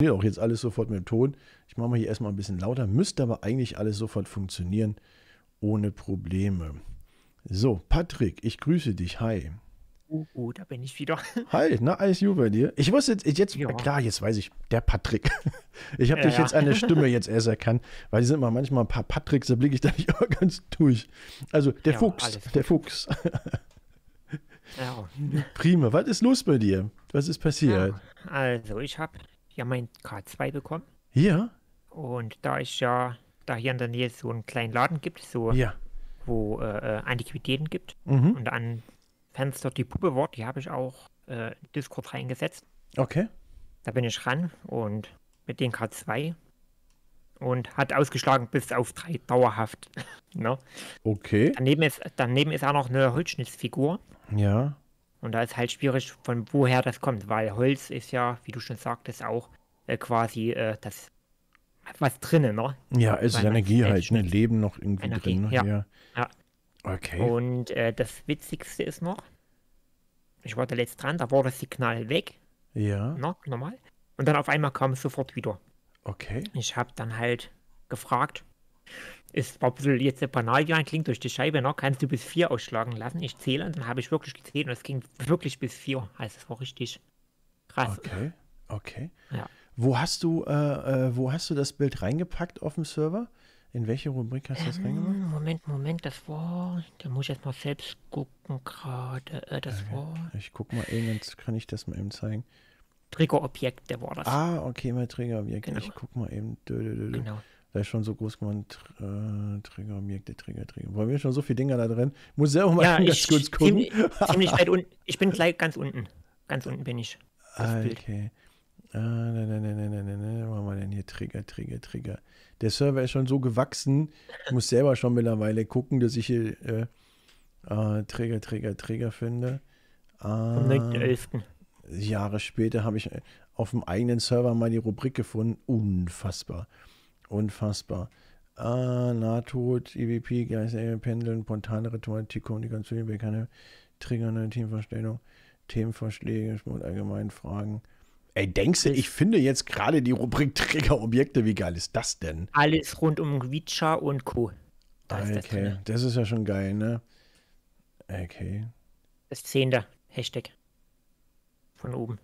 funktioniert auch jetzt alles sofort mit dem Ton. Ich mache mal hier erstmal ein bisschen lauter. Müsste aber eigentlich alles sofort funktionieren, ohne Probleme. So, Patrick, ich grüße dich. Hi. Oh, oh da bin ich wieder. Hi, na, alles gut bei dir. Ich wusste jetzt, jetzt ja. klar, jetzt weiß ich, der Patrick. Ich habe ja, dich jetzt an der Stimme jetzt erst erkannt, weil die sind immer manchmal ein paar Patricks, da blicke ich da nicht immer ganz durch. Also, der Fuchs, der Fuchs. Ja. Prima, was ist los bei dir? Was ist passiert? also, ich habe ja mein K2 bekommen. Ja. Und da ist ja, da hier in der Nähe so einen kleinen Laden gibt, so ja. wo äh, äh Antiquitäten gibt. Mhm. Und an Fenster die Puppe Wort, die habe ich auch äh, Discord reingesetzt. Okay. Da bin ich ran und mit den K2 und hat ausgeschlagen bis auf drei dauerhaft. ne? Okay. Daneben ist, daneben ist auch noch eine Holzschnitzfigur. Ja. Und da ist halt schwierig, von woher das kommt, weil Holz ist ja, wie du schon sagtest, auch äh, quasi äh, das was drinnen, ne? Ja, also es ist Energie halt, ne? Leben noch irgendwie Energie, drin. Ne? Ja. ja. ja. Okay. Und äh, das Witzigste ist noch, ich war da letzt dran, da war das Signal weg. Ja. Ne? Normal. Und dann auf einmal kam es sofort wieder. Okay. Ich habe dann halt gefragt, ist, obwohl jetzt der Banaljahren klingt durch die Scheibe noch, kannst du bis vier ausschlagen lassen. Ich zähle und dann habe ich wirklich gezählt und es ging wirklich bis vier. Also es war richtig krass. Okay, okay. Ja. Wo hast du, äh, äh wo hast du das Bild reingepackt auf dem Server? In welche Rubrik hast du das ähm, reingemacht? Moment, Moment, das war. Da muss ich jetzt mal selbst gucken gerade. Äh, das okay. war. Ich guck mal eben, jetzt kann ich das mal eben zeigen. Triggerobjekt, der war das. Ah, okay, mein Triggerobjekt. Genau. Ich guck mal eben. Dö, dö, dö, genau. Da schon so groß gemacht, äh, Trigger, Objekte, Trigger, Trigger. Wollen wir schon so viele Dinger da drin. Muss selber mal ja, ganz kurz gucken. Ziemlich, ziemlich weit unten. Ich bin gleich ganz unten. Ganz unten bin ich. Ah, okay. Ah, ne, ne, ne, ne, ne, ne, ne. Machen wir denn hier Trigger, Trigger, Trigger. Der Server ist schon so gewachsen. Ich muss selber schon mittlerweile gucken, dass ich hier äh, äh, ah, Trigger, Trigger, Trigger finde. Am ah. 9.11. Jahre später habe ich auf dem eigenen Server mal die Rubrik gefunden. Unfassbar. Unfassbar. Ah, Nahtod, EVP, Geisterengel, Pendeln, spontane Ritualistik, Kommunikation, bekannte Trigger, neue Teamverstellung, Themenvorschläge, Sport, allgemein Fragen. Ey, denkst du, ich finde jetzt gerade die Rubrik Triggerobjekte, wie geil ist das denn? Alles rund um Gwitscha und Co. Da okay, ist das, das, ist ja schon geil, ne? Okay. Das zehnte Hashtag. Von oben.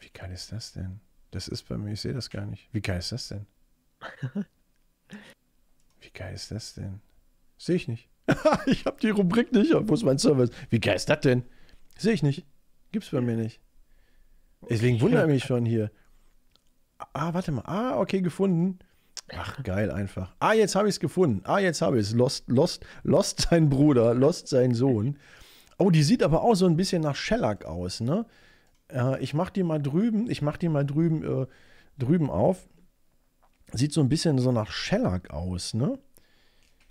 Wie geil ist das denn? Das ist bei mir, ich sehe das gar nicht. Wie geil ist das denn? Wie geil ist das denn? Sehe ich nicht. ich habe die Rubrik nicht. Wo ist mein Service? Wie geil ist das denn? Sehe ich nicht. Gibt's bei mir nicht. Deswegen wundere ich mich schon hier. Ah, warte mal. Ah, okay, gefunden. Ach, geil einfach. Ah, jetzt habe ich es gefunden. Ah, jetzt habe ich es. Lost, lost, lost sein Bruder, lost sein Sohn. Oh, die sieht aber auch so ein bisschen nach Shellac aus, ne? Äh, ich mach die mal drüben, ich mach die mal drüben, äh, drüben auf sieht so ein bisschen so nach Shellac aus, ne?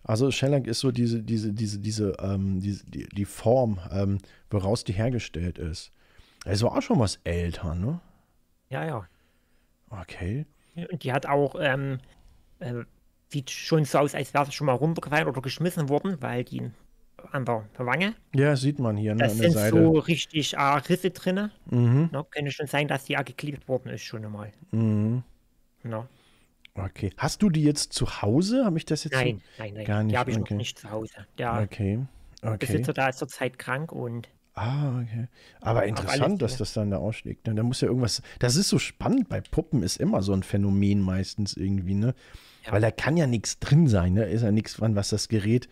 Also Shellac ist so diese, diese, diese, diese, ähm, diese die, die Form, ähm, woraus die hergestellt ist. Es war auch schon was älter, ne? Ja, ja. Okay. Und die hat auch, ähm, äh, sieht schon so aus, als wäre sie schon mal rumgefallen oder geschmissen worden, weil die an der Wange. Ja, sieht man hier, ne? Das sind Seite. so richtig äh, Risse drin. Mhm. Ne? Könnte schon sein, dass die ja geklebt worden ist schon einmal. Mhm. Ne? Okay. Hast du die jetzt zu Hause? Habe ich das jetzt? Nein, so? nein, nein. Gar nicht. Die habe ich okay. noch nicht zu Hause. Der okay. okay. Besitzer da ist zurzeit krank und. Ah, okay. Aber, interessant, dass das dann da ausschlägt. Ne? Da muss ja irgendwas. Das ist so spannend bei Puppen, ist immer so ein Phänomen meistens irgendwie, ne? Ja. Weil da kann ja nichts drin sein, ne? Ist ja nichts dran, was das Gerät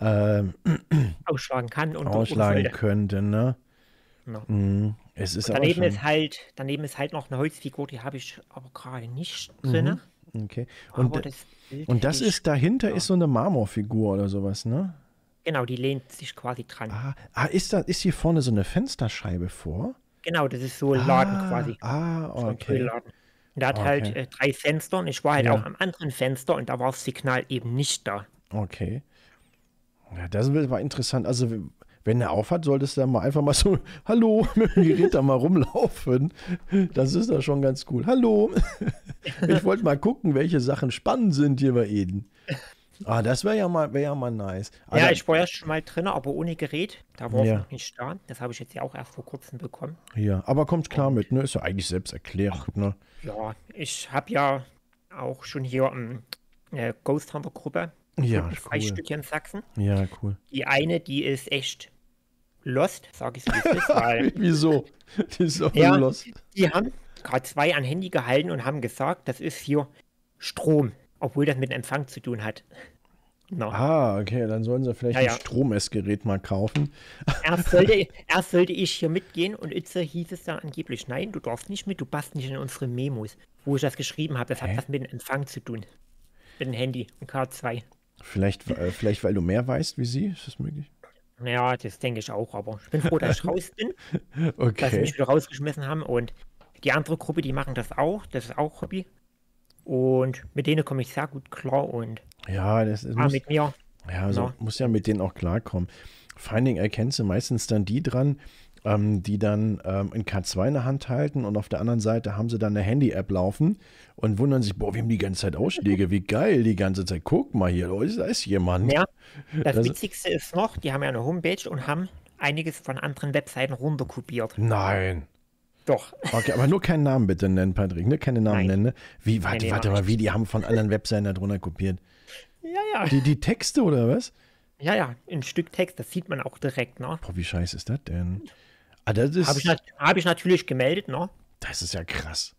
ähm, ausschlagen kann und ausschlagen könnte, ne? No. Genau. Mhm. Es ist daneben ist halt, daneben ist halt noch eine Holzfigur, die habe ich aber gerade nicht drin. Mhm. Okay. Und, oh, das, und das ist, dahinter ja. Genau ist so eine Marmorfigur oder sowas, ne? Genau, die lehnt sich quasi dran. Ah, ah ist, da, ist hier vorne so eine Fensterscheibe vor? Genau, das ist so ein ah, Laden quasi. Ah, okay. So Laden. Und da hat halt, okay. halt äh, drei Fenster und ich war halt ja. auch am anderen Fenster und da war das Signal eben nicht da. Okay. Ja, das war interessant. Also wenn er auf hat, solltest du dann mal einfach mal so, hallo, mit dem Gerät da mal rumlaufen. Das ist doch schon ganz cool. Hallo. Ich wollte mal gucken, welche Sachen spannend sind hier bei Eden. Ah, das wäre ja mal, wär ja mal nice. Also, ja, ich war ja schon mal drin, aber ohne Gerät. Da war ja. noch nicht da. Das habe ich jetzt ja auch erst vor kurzem bekommen. Ja, aber kommt klar mit, ne? Ist ja eigentlich selbsterklärend, ne? Ja, ich habe ja auch schon hier ähm, eine Ghost Hunter Gruppe. Ja, cool. Drei Stück in Sachsen. Ja, cool. Die eine, die ist echt Lost, sage ich es Wieso? Die ist auch ja, Lost. Die haben gerade zwei an Handy gehalten und haben gesagt, das ist hier Strom, obwohl das mit Empfang zu tun hat. No. Ah, okay, dann sollen sie vielleicht ja, ein ja. Stromessgerät mal kaufen. Erst sollte, erst sollte ich hier mitgehen und Itze hieß es da angeblich, nein, du darfst nicht mit, du passt nicht in unsere Memos, wo ich das geschrieben habe. Das Hä? hat was mit dem Empfang zu tun. Mit dem Handy und K2. Vielleicht, äh, vielleicht, weil du mehr weißt wie sie, ist das möglich? Ja, das denke ich auch, aber ich bin froh, dass ich raus bin. Okay. Dass sie mich wieder rausgeschmissen haben. Und die andere Gruppe, die machen das auch. Das ist auch Hobby. Und mit denen komme ich sehr gut klar und ja, das ist, muss, mit mir. Ja, also ja. Genau. muss ja mit denen auch klarkommen. Finding erkennst du meistens dann die dran, ähm, die dann ähm, ein K2 in der Hand halten und auf der anderen Seite haben sie dann eine Handy-App laufen und wundern sich, boah, wir haben die ganze Zeit Ausschläge, wie geil die ganze Zeit. Guck mal hier, oh, da ist jemand. Ja, das, das also Witzigste ist noch, die haben ja eine Homepage und haben einiges von anderen Webseiten runterkopiert. Nein. Doch. Okay, aber nur keinen Namen bitte nennen, Patrick. Ne? Keine Namen Nein. nennen. Ne? Wie, warte, Nein, warte mal, wie, die haben von anderen Webseiten darunter kopiert. Ja, ja. Die, die Texte oder was? Ja, ja, ein Stück Text, das sieht man auch direkt, ne? Boah, wie scheiße ist das denn? Ah, Habe ich, hab ich, natürlich gemeldet, ne? Das ist ja krass.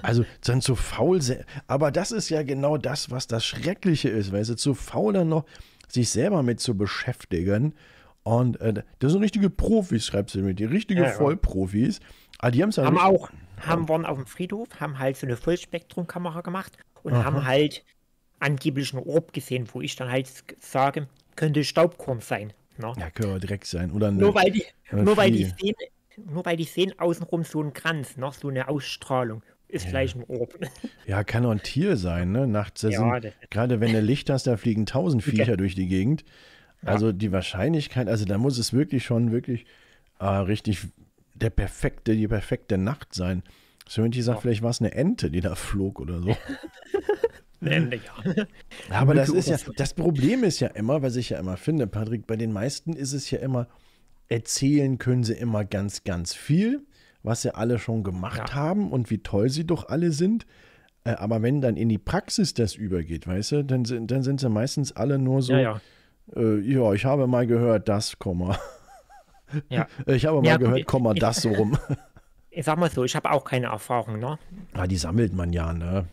Also dann zu faul, aber das ist ja genau das, was das Schreckliche ist, weil sie zu faul dann noch sich selber mit zu beschäftigen. Und äh, das sind richtige Profis, schreibst du mit, die richtige ja, Vollprofis. Aber ah, die haben's ja haben auch, haben waren auf dem Friedhof, haben halt so eine Vollspektrumkamera gemacht und Aha. haben halt angeblich einen Orb gesehen, wo ich dann halt sage, könnte Staubkorn sein. Ne? Ja, können wir direkt sein. Oder eine, nur, weil die, nur, weil die Szene, nur weil die Szene außenrum so einen Kranz, noch ne? so eine Ausstrahlung ist ja. gleich ein Orb. Ja, kann auch ein Tier sein, ne? Nachts, ja, sind, gerade wenn du Licht hast, da fliegen tausend Viecher okay. durch die Gegend. Also ja. die Wahrscheinlichkeit, also da muss es wirklich schon wirklich äh, richtig der perfekte, die perfekte Nacht sein. Serenity sagt, vielleicht war es eine Ente, die da flog oder so. Nee, ja. aber das ist ja, das Problem ist ja immer, was ich ja immer finde, Patrick, bei den meisten ist es ja immer, erzählen können sie immer ganz, ganz viel, was sie alle schon gemacht ja. haben und wie toll sie doch alle sind. Äh, aber wenn dann in die Praxis das übergeht, weißt du, dann sind, dann sind sie meistens alle nur so, ja, ja. Äh, ja ich habe mal gehört, das, Komma. Ja. Ich habe mal gehört, Komma, das so rum. Ich sag mal so, ich habe auch keine Erfahrung, ne? Ja, ah, die sammelt man ja, ne?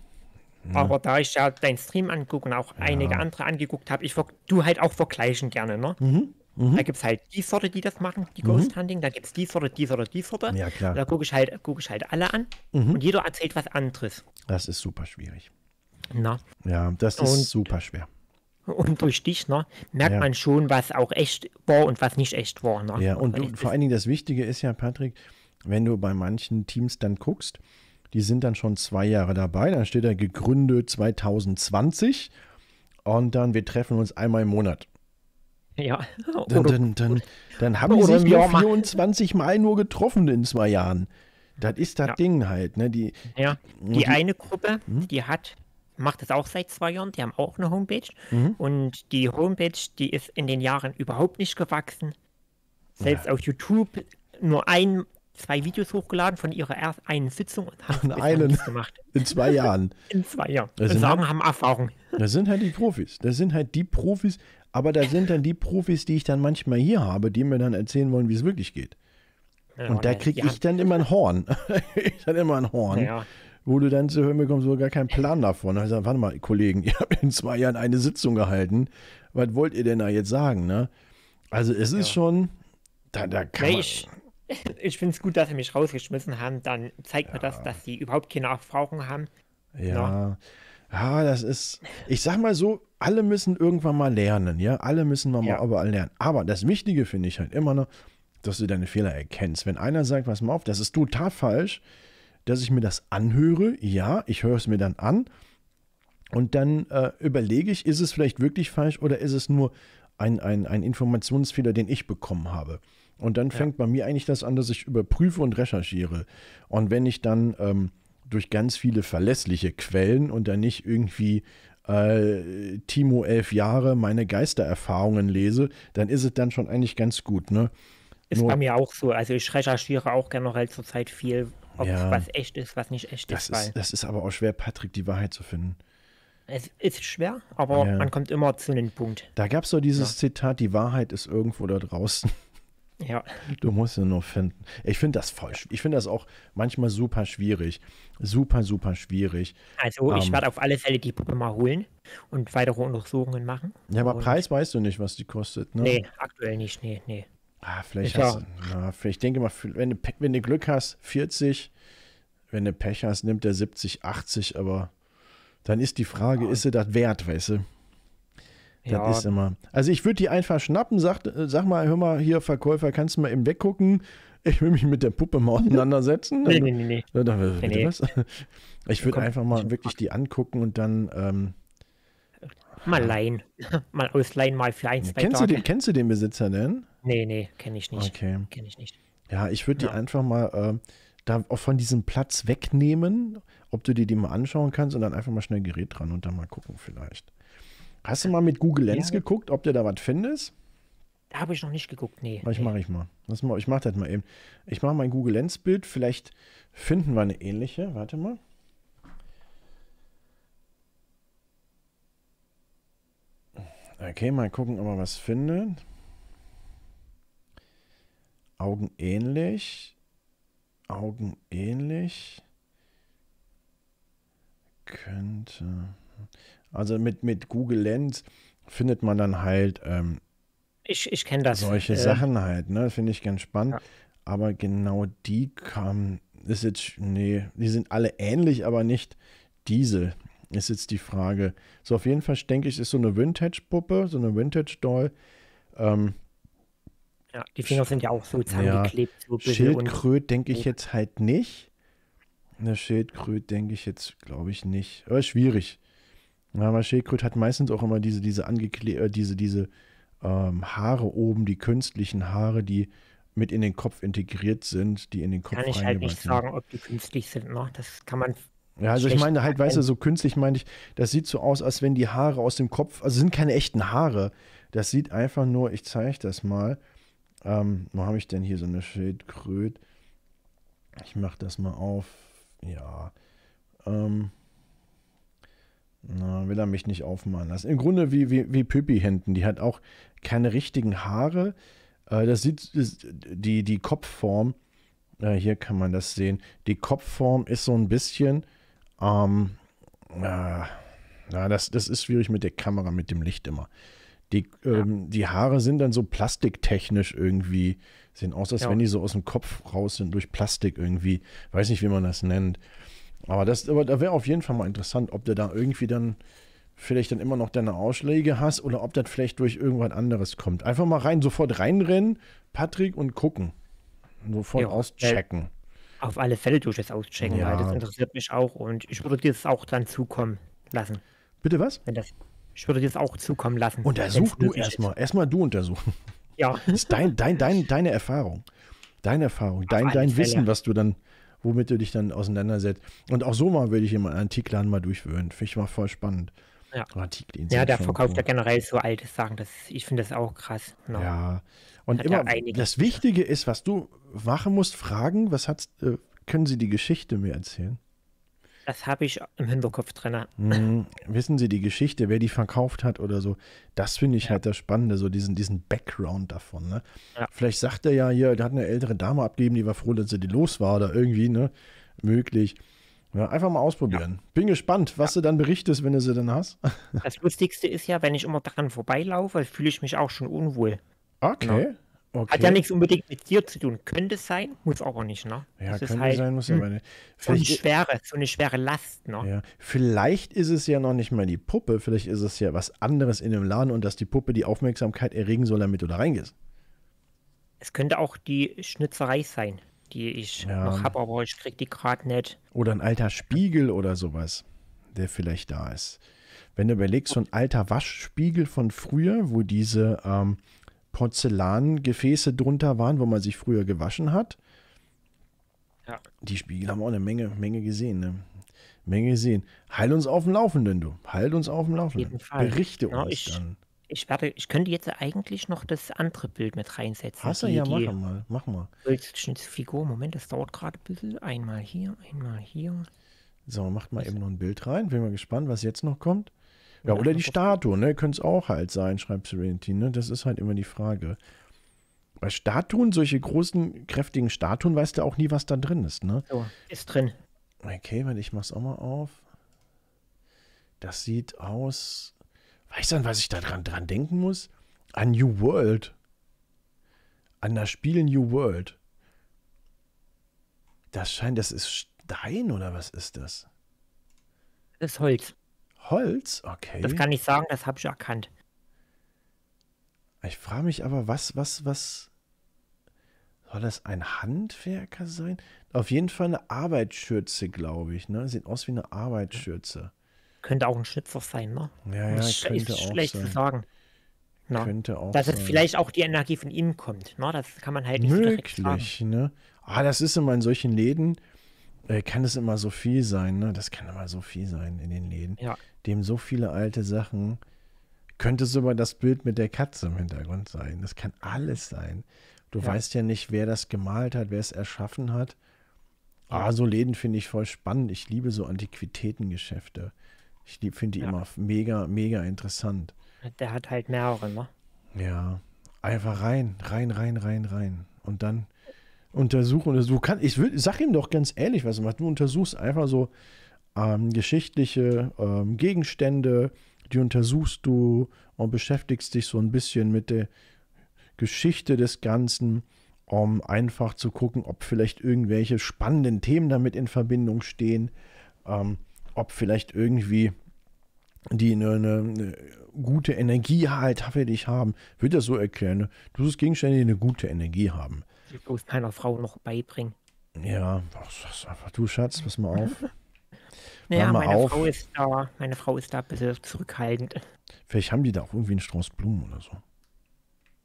Ja. Aber da ich ja deinen Stream angucke und auch ja. einige andere angeguckt habe, ich du halt auch vergleichen gerne, ne? Mhm. Mhm. Da gibt es halt die Sorte, die das machen, die mhm. Ghost Hunting, da gibt es die Sorte, die Sorte, die Sorte. Ja, klar. Da gucke ich, halt, guck ich halt alle an mhm. und jeder erzählt was anderes. Das ist super schwierig. Na? Ja, das ist und, super schwer. Und durch dich, ne, merkt ja. man schon, was auch echt war und was nicht echt war. Ne? Ja, und, und vor allen Dingen das Wichtige ist ja, Patrick, wenn du bei manchen Teams dann guckst, die sind dann schon zwei Jahre dabei. Dann steht da gegründet 2020 und dann wir treffen uns einmal im Monat. Ja. Dann, dann, dann, dann haben die sich nur 24 Mal nur getroffen in zwei Jahren. Das ist das ja. Ding halt. Ne? Die, ja. die, die eine Gruppe, hm? die hat macht das auch seit zwei Jahren. Die haben auch eine Homepage. Mhm. Und die Homepage, die ist in den Jahren überhaupt nicht gewachsen. Selbst ja. auf YouTube nur ein, zwei Videos hochgeladen von ihrer ersten einen Sitzung und haben einen gemacht. In zwei Jahren. In zwei Jahren. Das sind sagen, halt, haben Erfahrung. Das sind halt die Profis. Das sind halt die Profis, aber da sind dann die Profis, die ich dann manchmal hier habe, die mir dann erzählen wollen, wie es wirklich geht. Ja, und da kriege ja. ich dann immer ein Horn. ich dann immer ein Horn. Ja. Wo du dann zu hören bekommst, so gar keinen Plan davon. Also, warte mal, Kollegen, ihr habt in zwei Jahren eine Sitzung gehalten. Was wollt ihr denn da jetzt sagen, ne? Also, es ist schon, da, da kann nee, ich, ich finde es gut, dass sie mich rausgeschmissen haben. Dann zeigt ja. mir das, dass sie überhaupt keine Erfahrung haben. Ja. ja. Ne? ja. das ist, ich sag mal so, alle müssen irgendwann mal lernen, ja. Alle müssen mal, ja. mal überall lernen. Aber das Wichtige finde ich halt immer noch, dass du deine Fehler erkennst. Wenn einer sagt, pass mal auf, das ist total falsch, dass ich mir das anhöre, ja, ich höre es mir dann an. Und dann äh, überlege ich, ist es vielleicht wirklich falsch oder ist es nur ein, ein, ein Informationsfehler, den ich bekommen habe? Und dann fängt ja. bei mir eigentlich das an, dass ich überprüfe und recherchiere. Und wenn ich dann ähm, durch ganz viele verlässliche Quellen und dann nicht irgendwie äh, Timo elf Jahre meine Geistererfahrungen lese, dann ist es dann schon eigentlich ganz gut. Ne? Ist Nur, bei mir auch so. Also ich recherchiere auch generell zurzeit viel, ob ja, was echt ist, was nicht echt das ist. ist das ist aber auch schwer, Patrick, die Wahrheit zu finden. Es ist schwer, aber ja. man kommt immer zu einem Punkt. Da gab es so dieses ja. Zitat, die Wahrheit ist irgendwo da draußen. Ja. Du musst ihn nur finden. Ich finde das voll, ich finde das auch manchmal super schwierig. Super, super schwierig. Also ähm, ich werde auf alle Fälle die Puppe mal holen und weitere Untersuchungen machen. Ja, aber und Preis weißt du nicht, was die kostet, ne? Nee, aktuell nicht, nee, nee. Ah, vielleicht ich hast du, na, vielleicht denke mal, wenn du, wenn du Glück hast, 40, wenn du Pech hast, nimmt der 70, 80, aber dann ist die Frage, ja. ist sie das wert, weißt du? Das ist immer. Also ich würde die einfach schnappen, sag, sag mal, hör mal hier, Verkäufer, kannst du mal eben weggucken? Ich will mich mit der Puppe mal auseinandersetzen. nee, nee, nee, nee. Dann, dann, äh, nee, nee. Ich würde einfach mal wirklich die angucken und dann. Ähm, mal leihen. mal ausleihen, mal für ein, kennst Du den, kennst du den Besitzer denn? Nee, nee, kenne ich nicht. Okay. Kenn ich nicht. Ja, ich würde ja. die einfach mal äh, da auch von diesem Platz wegnehmen, ob du dir die mal anschauen kannst und dann einfach mal schnell Gerät dran und dann mal gucken vielleicht. Hast du mal mit Google Lens ja. geguckt, ob du da was findest? Da habe ich noch nicht geguckt, nee. Ich nee. mache ich mal. Lass mal. Ich mache das mal eben. Ich mache mein Google Lens Bild. Vielleicht finden wir eine ähnliche. Warte mal. Okay, mal gucken, ob wir was finden. Augen ähnlich. Augen ähnlich. Könnte. Also mit, mit Google Lens findet man dann halt ähm, ich, ich kenne das. Solche äh, Sachen halt, ne? Finde ich ganz spannend. Ja. Aber genau die kamen, ist jetzt, nee, die sind alle ähnlich, aber nicht diese. Ist jetzt die Frage. So, auf jeden Fall denke ich, ist so eine Vintage-Puppe, so eine Vintage-Doll. Ähm, ja, die Finger sind ja auch so zusammengeklebt. Ja, so Schildkröt denke ich jetzt halt nicht. Eine Schildkröte denke ich jetzt, glaube ich, nicht. Aber schwierig. Schildkröte hat meistens auch immer diese, diese, äh, diese, diese ähm, Haare oben, die künstlichen Haare, die mit in den Kopf integriert sind, die in den Kopf Kann ich halt nicht sagen, ob die künstlich sind. Ne? Das kann man ja, also ich meine halt, weißt du, so künstlich meine ich, das sieht so aus, als wenn die Haare aus dem Kopf, also sind keine echten Haare. Das sieht einfach nur, ich zeige das mal. Ähm, wo habe ich denn hier so eine Schildkröte? Ich mache das mal auf. Ja. Ähm, na, will er mich nicht aufmalen lassen. Im Grunde wie, wie, wie Pippi Händen. Die hat auch keine richtigen Haare. Äh, das sieht die, die Kopfform. hier kann man das sehen. Die Kopfform ist so ein bisschen. Ähm, na, das, das ist schwierig mit der Kamera, mit dem Licht immer. Die, ähm, die Haare sind dann so plastiktechnisch irgendwie. Sehen aus, als ja. wenn die so aus dem Kopf raus sind durch Plastik irgendwie. Weiß nicht, wie man das nennt. Aber das, aber da wäre auf jeden Fall mal interessant, ob du da irgendwie dann vielleicht dann immer noch deine Ausschläge hast oder ob das vielleicht durch irgendwas anderes kommt. Einfach mal rein, sofort reinrennen, Patrick und gucken. Sofort jo, äh, auschecken. auf alle Fälle durch das auschecken, ja. das interessiert mich auch und ich würde dir das auch dann zukommen lassen. Bitte was? Wenn das, ich würde dir das auch zukommen lassen. Untersuch du erstmal. Erstmal du untersuchen. Ja. Das ist dein, dein, dein, deine Erfahrung. Deine Erfahrung, auf dein, dein Wissen, was du dann womit du dich dann auseinandersetzt. Und auch so mal würde ich im Antikladen mal durchwöhnen. Finde ich mal voll spannend. Ja, oh, ja der verkauft ja generell so alte Sachen. Das, ich finde das auch krass. No. Ne? Ja, und hat immer das Wichtige ist, was du machen musst, fragen, was hat, äh, können sie die Geschichte mir erzählen? Das habe ich im Hinterkopf drin. Hm, wissen Sie die Geschichte, wer die verkauft hat oder so? Das finde ich ja. halt das Spannende, so diesen, diesen Background davon. Ne? Ja. Vielleicht sagt er ja hier, da hat eine ältere Dame abgegeben, die war froh, dass sie die los war oder irgendwie, ne? Möglich. Ja, einfach mal ausprobieren. Ja. Bin gespannt, was ja. du dann berichtest, wenn du sie dann hast. das Lustigste ist ja, wenn ich immer daran vorbeilaufe, fühle ich mich auch schon unwohl. Okay. Genau. Okay. Hat ja nichts unbedingt mit dir zu tun. Könnte sein, muss aber nicht, ne? Ja, das könnte halt, sein, muss hm, aber nicht. Vielleicht, so, eine schwere, so eine schwere Last, ne? Ja. Vielleicht ist es ja noch nicht mal die Puppe, vielleicht ist es ja was anderes in dem Laden und dass die Puppe die Aufmerksamkeit erregen soll, damit du da reingehst. Es könnte auch die Schnitzerei sein, die ich ja. noch habe, aber ich krieg die gerade nicht. Oder ein alter Spiegel oder sowas, der vielleicht da ist. Wenn du überlegst, so ein alter Waschspiegel von früher, wo diese ähm, Porzellangefäße drunter waren, wo man sich früher gewaschen hat. Ja. Die Spiegel haben auch eine Menge, Menge gesehen. Ne? Menge gesehen. Heil halt uns auf dem Laufenden, du. Heil halt uns auf dem Laufenden. Auf Berichte genau, uns ich, dann. Ich, werde, ich könnte jetzt eigentlich noch das andere Bild mit reinsetzen. Hast du ja, mach mal. Mach mal. Figur, Moment, das dauert gerade ein bisschen. Einmal hier, einmal hier. So, macht mal eben noch ein Bild rein. Bin mal gespannt, was jetzt noch kommt. Ja, oder die Statue, ne? ne? Könnte es auch halt sein, schreibt Serenity, ne? Das ist halt immer die Frage. Bei Statuen, solche großen, kräftigen Statuen, weißt du auch nie, was da drin ist, ne? So, ist drin. Okay, weil ich mach's auch mal auf. Das sieht aus. Weißt du, an was ich da dran, dran denken muss? An New World. An das Spiel New World. Das scheint, das ist Stein oder was ist das? Das ist Holz. Holz? Okay. Das kann ich sagen, das habe ich erkannt. Ich frage mich aber, was, was, was. Soll das ein Handwerker sein? Auf jeden Fall eine Arbeitsschürze, glaube ich. Ne? Sieht aus wie eine Arbeitsschürze. Könnte auch ein Schnitzer sein, ne? Ja, ja, das könnte ist auch schlecht sein. zu sagen. Na, ne? könnte auch dass sein. es vielleicht auch die Energie von ihm kommt. Ne? Das kann man halt nicht Möglich, so direkt sagen. ne? Ah, das ist immer in solchen Läden, äh, kann es immer so viel sein, ne? Das kann immer so viel sein in den Läden. Ja dem so viele alte Sachen. Könnte sogar das Bild mit der Katze im Hintergrund sein. Das kann alles sein. Du ja. weißt ja nicht, wer das gemalt hat, wer es erschaffen hat. Ah, so Läden finde ich voll spannend. Ich liebe so Antiquitätengeschäfte. Ich finde die ja. immer mega, mega interessant. Der hat halt mehr auch immer. Ne? Ja. Einfach rein, rein, rein, rein, rein. Und dann untersuchen. Du kann, ich will, sag ihm doch ganz ehrlich, was du machst. Du untersuchst einfach so ähm, geschichtliche ähm, Gegenstände, die untersuchst du und beschäftigst dich so ein bisschen mit der Geschichte des Ganzen, um einfach zu gucken, ob vielleicht irgendwelche spannenden Themen damit in Verbindung stehen, ähm, ob vielleicht irgendwie die eine, eine, gute Energie halt für dich haben. Ich würde das so erklären. Ne? Du suchst Gegenstände, die eine gute Energie haben. Ich bloß keiner Frau noch beibringen. Ja, du Schatz, pass mal auf. Ja, meine auf. Frau ist da. Meine Frau ist da ein bisschen zurückhaltend. Vielleicht haben die da auch irgendwie einen Strauß Blumen oder so.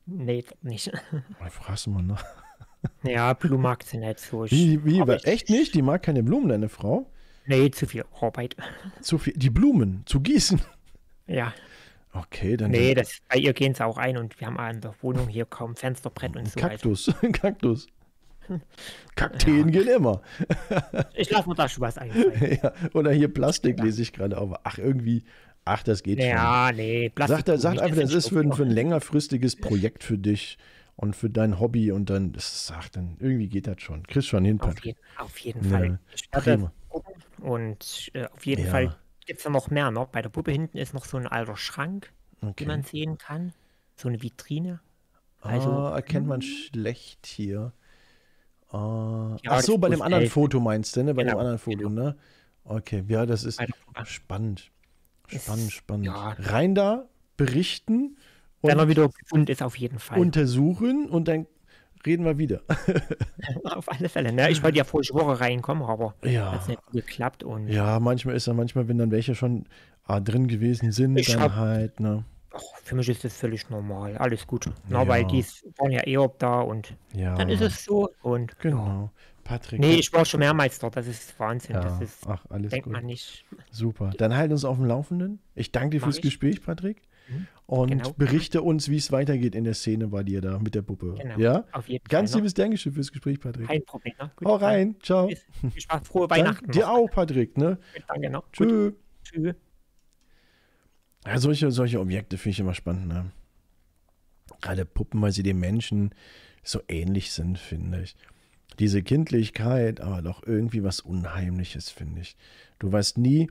Nee, nicht. Ich frag's mal nach. Ja, Blumen mag sie nicht so. Wie, wie aber echt nicht? Die mag keine Blumen, deine Frau? Nee, zu viel Arbeit. Zu viel. Die Blumen zu gießen. Ja. Okay, dann. Nee, das, bei ihr gehen sie auch ein und wir haben in der Wohnung hier kaum Fensterbrett und so. Kaktus, Kaktus. Kakteen ja. gehen immer. ich lasse mir da schon was einfallen. Ja, oder hier Plastik lese ich gerade auf. Ach, irgendwie, ach, das geht ja, schon. Ja, nee, Plastik. Sag, sag einfach, das ist für ein, für ein, längerfristiges Projekt für dich und für dein Hobby und dann, das sagt dann irgendwie geht das schon. Kriegst schon hin, Patrick. Auf, jeden, auf jeden Fall. Ja, Und äh, auf jeden ja. Fall gibt es da noch mehr. Ne? Bei der Puppe hinten ist noch so ein alter Schrank, okay. den man sehen kann. So eine Vitrine. Also, ah, erkennt man hm. schlecht hier. Ah, ach so, bei dem anderen elf. Foto meinst du, ne? Bei genau. dem anderen Foto, genau. ne? Okay, ja, das ist spannend. Spannend, spannend. Ja. Rein da, berichten. Und Wenn man wieder gesund ist, auf jeden Fall. Untersuchen und dann reden wir wieder. auf alle Fälle. Ne? Ich wollte ja vor Woche reinkommen, aber ja. hat nicht geklappt. Und ja, manchmal ist ja manchmal, wenn dann welche schon ah, drin gewesen sind, ich dann halt. Ne? für mich ist das völlig normal. Alles gut. Na, ja. weil die waren ja eh ob da und ja. dann ist es so. Und genau. Patrick. Nee, ich war schon mehrmals dort. Das ist Wahnsinn. Ja. Das ist, Ach, alles denkt gut. man nicht. Super. Dann halt uns auf dem Laufenden. Ich danke dir Mach fürs ich. Gespräch, Patrick. Mhm. Und genau. berichte uns, wie es weitergeht in der Szene bei dir da mit der Puppe. Genau. Ja? Auf jeden Ganz liebes Dankeschön fürs Gespräch, Patrick. Kein Problem. Ne? Hau rein. Ciao. Viel Spaß. Frohe Weihnachten. Dann, dir auch, Patrick. Ne? Danke. Ne? Tschüss. Tschüss. Ja, solche, solche Objekte finde ich immer spannend. Ne? Gerade Puppen, weil sie den Menschen so ähnlich sind, finde ich. Diese Kindlichkeit, aber doch irgendwie was Unheimliches, finde ich. Du weißt nie,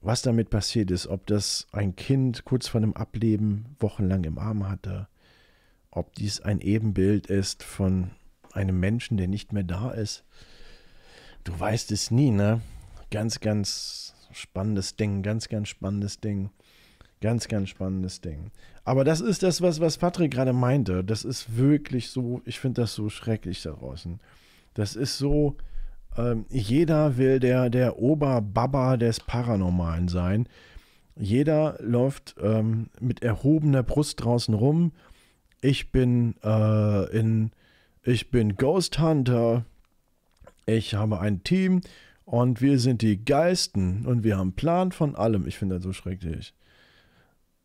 was damit passiert ist. Ob das ein Kind kurz vor einem Ableben wochenlang im Arm hatte. Ob dies ein Ebenbild ist von einem Menschen, der nicht mehr da ist. Du weißt es nie, ne? Ganz, ganz spannendes Ding, ganz, ganz spannendes Ding. Ganz, ganz spannendes Ding. Aber das ist das, was, was Patrick gerade meinte. Das ist wirklich so, ich finde das so schrecklich da draußen. Das ist so, ähm, jeder will der, der Oberbaba des Paranormalen sein. Jeder läuft ähm, mit erhobener Brust draußen rum. Ich bin äh, in, ich bin Ghost Hunter. Ich habe ein Team und wir sind die Geisten und wir haben Plan von allem. Ich finde das so schrecklich.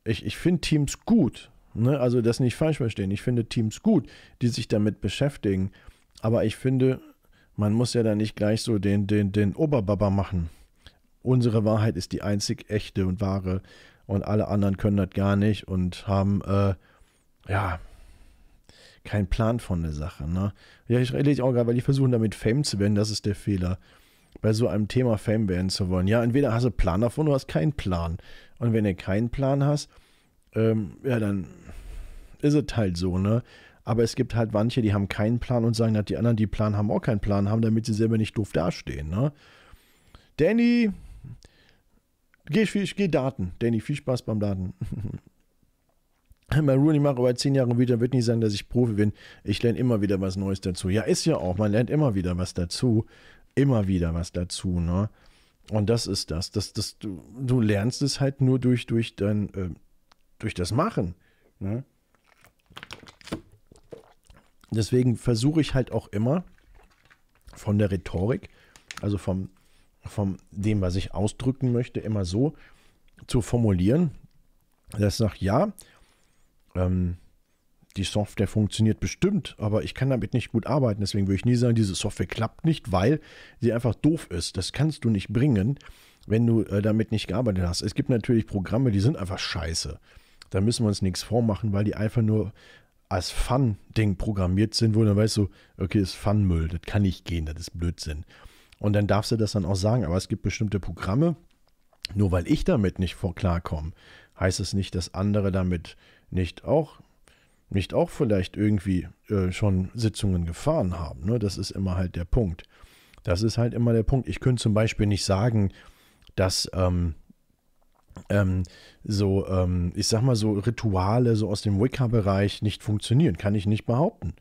Ich, ich finde Teams gut. Ne? Also das nicht falsch verstehen. Ich finde Teams gut, die sich damit beschäftigen. Aber ich finde, man muss ja da nicht gleich so den, den, den Oberbaba machen. Unsere Wahrheit ist die einzig echte und wahre. Und alle anderen können das gar nicht und haben, äh, ja, keinen Plan von der Sache. Ne? Ja, ich rede auch gerade, weil die versuchen damit Fame zu werden. Das ist der Fehler bei so einem Thema Fame werden zu wollen. Ja, entweder hast du einen Plan davon, oder hast keinen Plan. Und wenn du keinen Plan hast, ähm, ja, dann ist es halt so, ne? Aber es gibt halt manche, die haben keinen Plan und sagen, dass die anderen, die Plan haben, auch keinen Plan haben, damit sie selber nicht doof dastehen, ne? Danny, geh, geh Daten. Danny, viel Spaß beim Daten. Mein Rooney mache über zehn Jahre wieder, wird nicht sein, dass ich Profi bin. Ich lerne immer wieder was Neues dazu. Ja, ist ja auch. Man lernt immer wieder was dazu immer wieder was dazu, ne? Und das ist das. das, das du, du lernst es halt nur durch, durch dein, äh, durch das Machen. Ne? Deswegen versuche ich halt auch immer von der Rhetorik, also vom, vom dem, was ich ausdrücken möchte, immer so zu formulieren, dass ich sage, ja, ähm, die Software funktioniert bestimmt, aber ich kann damit nicht gut arbeiten. Deswegen würde ich nie sagen, diese Software klappt nicht, weil sie einfach doof ist. Das kannst du nicht bringen, wenn du äh, damit nicht gearbeitet hast. Es gibt natürlich Programme, die sind einfach scheiße. Da müssen wir uns nichts vormachen, weil die einfach nur als Fun-Ding programmiert sind, wo dann weißt du, okay, das ist Fun-Müll, das kann nicht gehen, das ist Blödsinn. Und dann darfst du das dann auch sagen, aber es gibt bestimmte Programme, nur weil ich damit nicht vor klarkomme, heißt es nicht, dass andere damit nicht auch nicht auch vielleicht irgendwie äh, schon Sitzungen gefahren haben. Ne? Das ist immer halt der Punkt. Das ist halt immer der Punkt. Ich könnte zum Beispiel nicht sagen, dass ähm, ähm, so, ähm, ich sag mal so, Rituale so aus dem Wicca-Bereich nicht funktionieren. Kann ich nicht behaupten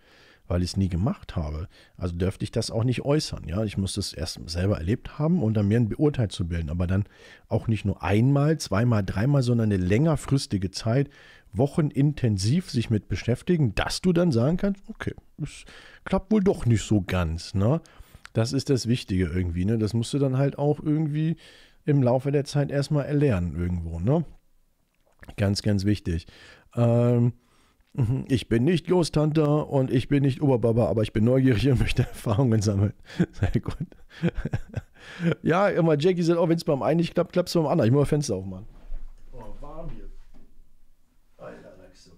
weil ich es nie gemacht habe. Also dürfte ich das auch nicht äußern. Ja, ich muss das erst selber erlebt haben um dann mir ein Beurteil zu bilden. Aber dann auch nicht nur einmal, zweimal, dreimal, sondern eine längerfristige Zeit, Wochen intensiv sich mit beschäftigen, dass du dann sagen kannst, okay, es klappt wohl doch nicht so ganz. Ne? Das ist das Wichtige irgendwie. Ne? Das musst du dann halt auch irgendwie im Laufe der Zeit erstmal erlernen irgendwo. Ne? Ganz, ganz wichtig. Ähm, Mhm. Ich bin nicht Ghost Hunter und ich bin nicht Oberbaba, aber ich bin neugierig und möchte Erfahrungen sammeln. Sehr gut. ja, immer Jackie sagt, oh, wenn es beim einen nicht klappt, klappt es beim anderen. Ich muss mal Fenster aufmachen. Oh, warm hier. Alter, Alexo.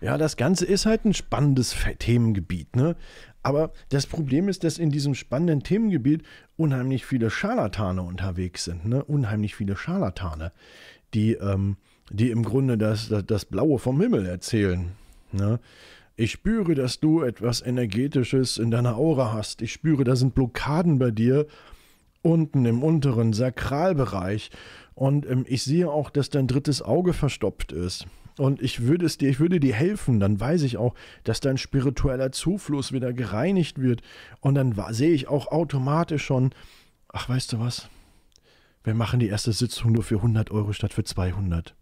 Ja, das Ganze ist halt ein spannendes Themengebiet, ne? Aber das Problem ist, dass in diesem spannenden Themengebiet unheimlich viele Scharlatane unterwegs sind. Ne? Unheimlich viele Scharlatane die, ähm, die im Grunde das, das, das Blaue vom Himmel erzählen. Ne? Ich spüre, dass du etwas Energetisches in deiner Aura hast. Ich spüre, da sind Blockaden bei dir unten im unteren Sakralbereich. Und ähm, ich sehe auch, dass dein drittes Auge verstopft ist. Und ich würde es dir, ich würde dir helfen. Dann weiß ich auch, dass dein spiritueller Zufluss wieder gereinigt wird. Und dann sehe ich auch automatisch schon, ach weißt du was, wir machen die erste Sitzung nur für 100 Euro statt für 200.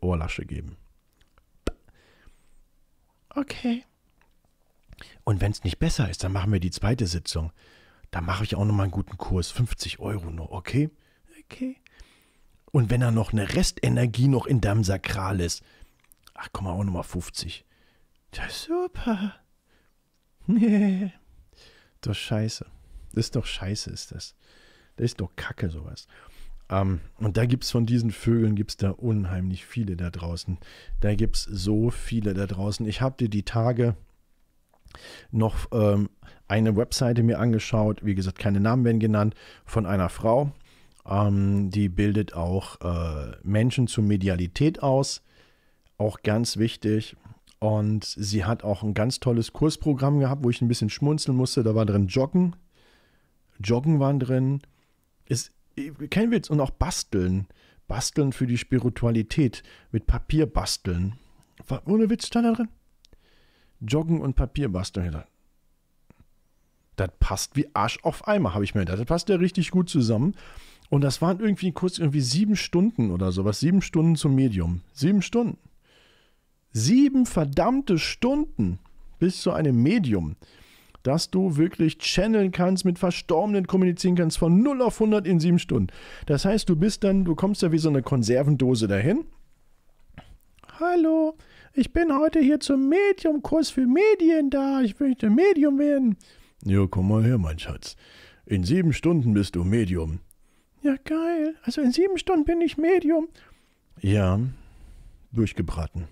Ohrlasche geben. Okay. Und wenn es nicht besser ist, dann machen wir die zweite Sitzung. Da mache ich auch nochmal einen guten Kurs. 50 Euro nur, okay? Okay. Und wenn da noch eine Restenergie noch in deinem Sakral ist, ach komm mal, auch nochmal 50. Das ist super. Nee. das ist scheiße. Das ist doch scheiße, ist das. Das ist doch kacke, sowas. Um, ähm, und da gibt es von diesen Vögeln, gibt es da unheimlich viele da draußen. Da gibt es so viele da draußen. Ich habe dir die Tage noch ähm, eine Webseite mir angeschaut. Wie gesagt, keine Namen werden genannt. Von einer Frau. Ähm, die bildet auch äh, Menschen zur Medialität aus. Auch ganz wichtig. Und sie hat auch ein ganz tolles Kursprogramm gehabt, wo ich ein bisschen schmunzeln musste. Da war drin Joggen, Joggen waren drin. Ist, kein Witz. Und auch Basteln. Basteln für die Spiritualität. Mit Papier basteln. War, ohne Witz stand da drin. Joggen und Papier basteln. Das passt wie Arsch auf Eimer, habe ich mir gedacht. Das passt ja richtig gut zusammen. Und das waren irgendwie kurz irgendwie sieben Stunden oder sowas. Sieben Stunden zum Medium. Sieben Stunden. Sieben verdammte Stunden bis zu einem Medium dass du wirklich channeln kannst, mit Verstorbenen kommunizieren kannst, von 0 auf 100 in 7 Stunden. Das heißt, du bist dann, du kommst ja wie so eine Konservendose dahin. Hallo, ich bin heute hier zum Medium-Kurs für Medien da. Ich möchte Medium werden. Ja, komm mal her, mein Schatz. In sieben Stunden bist du Medium. Ja, geil. Also in sieben Stunden bin ich Medium. Ja, durchgebraten.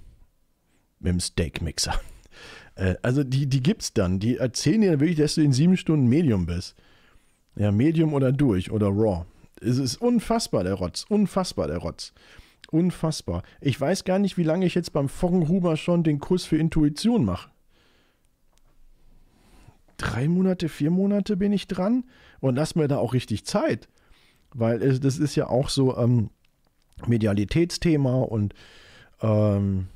Mit dem Steakmixer. Äh, also die, die es dann. Die erzählen dir wirklich, dass du in sieben Stunden Medium bist. Ja, Medium oder durch oder Raw. Es ist unfassbar, der Rotz. Unfassbar, der Rotz. Unfassbar. Ich weiß gar nicht, wie lange ich jetzt beim Foggenhuber schon den Kurs für Intuition mache. Drei Monate, vier Monate bin ich dran und lass mir da auch richtig Zeit. Weil es, das ist ja auch so ähm, Medialitätsthema und ähm,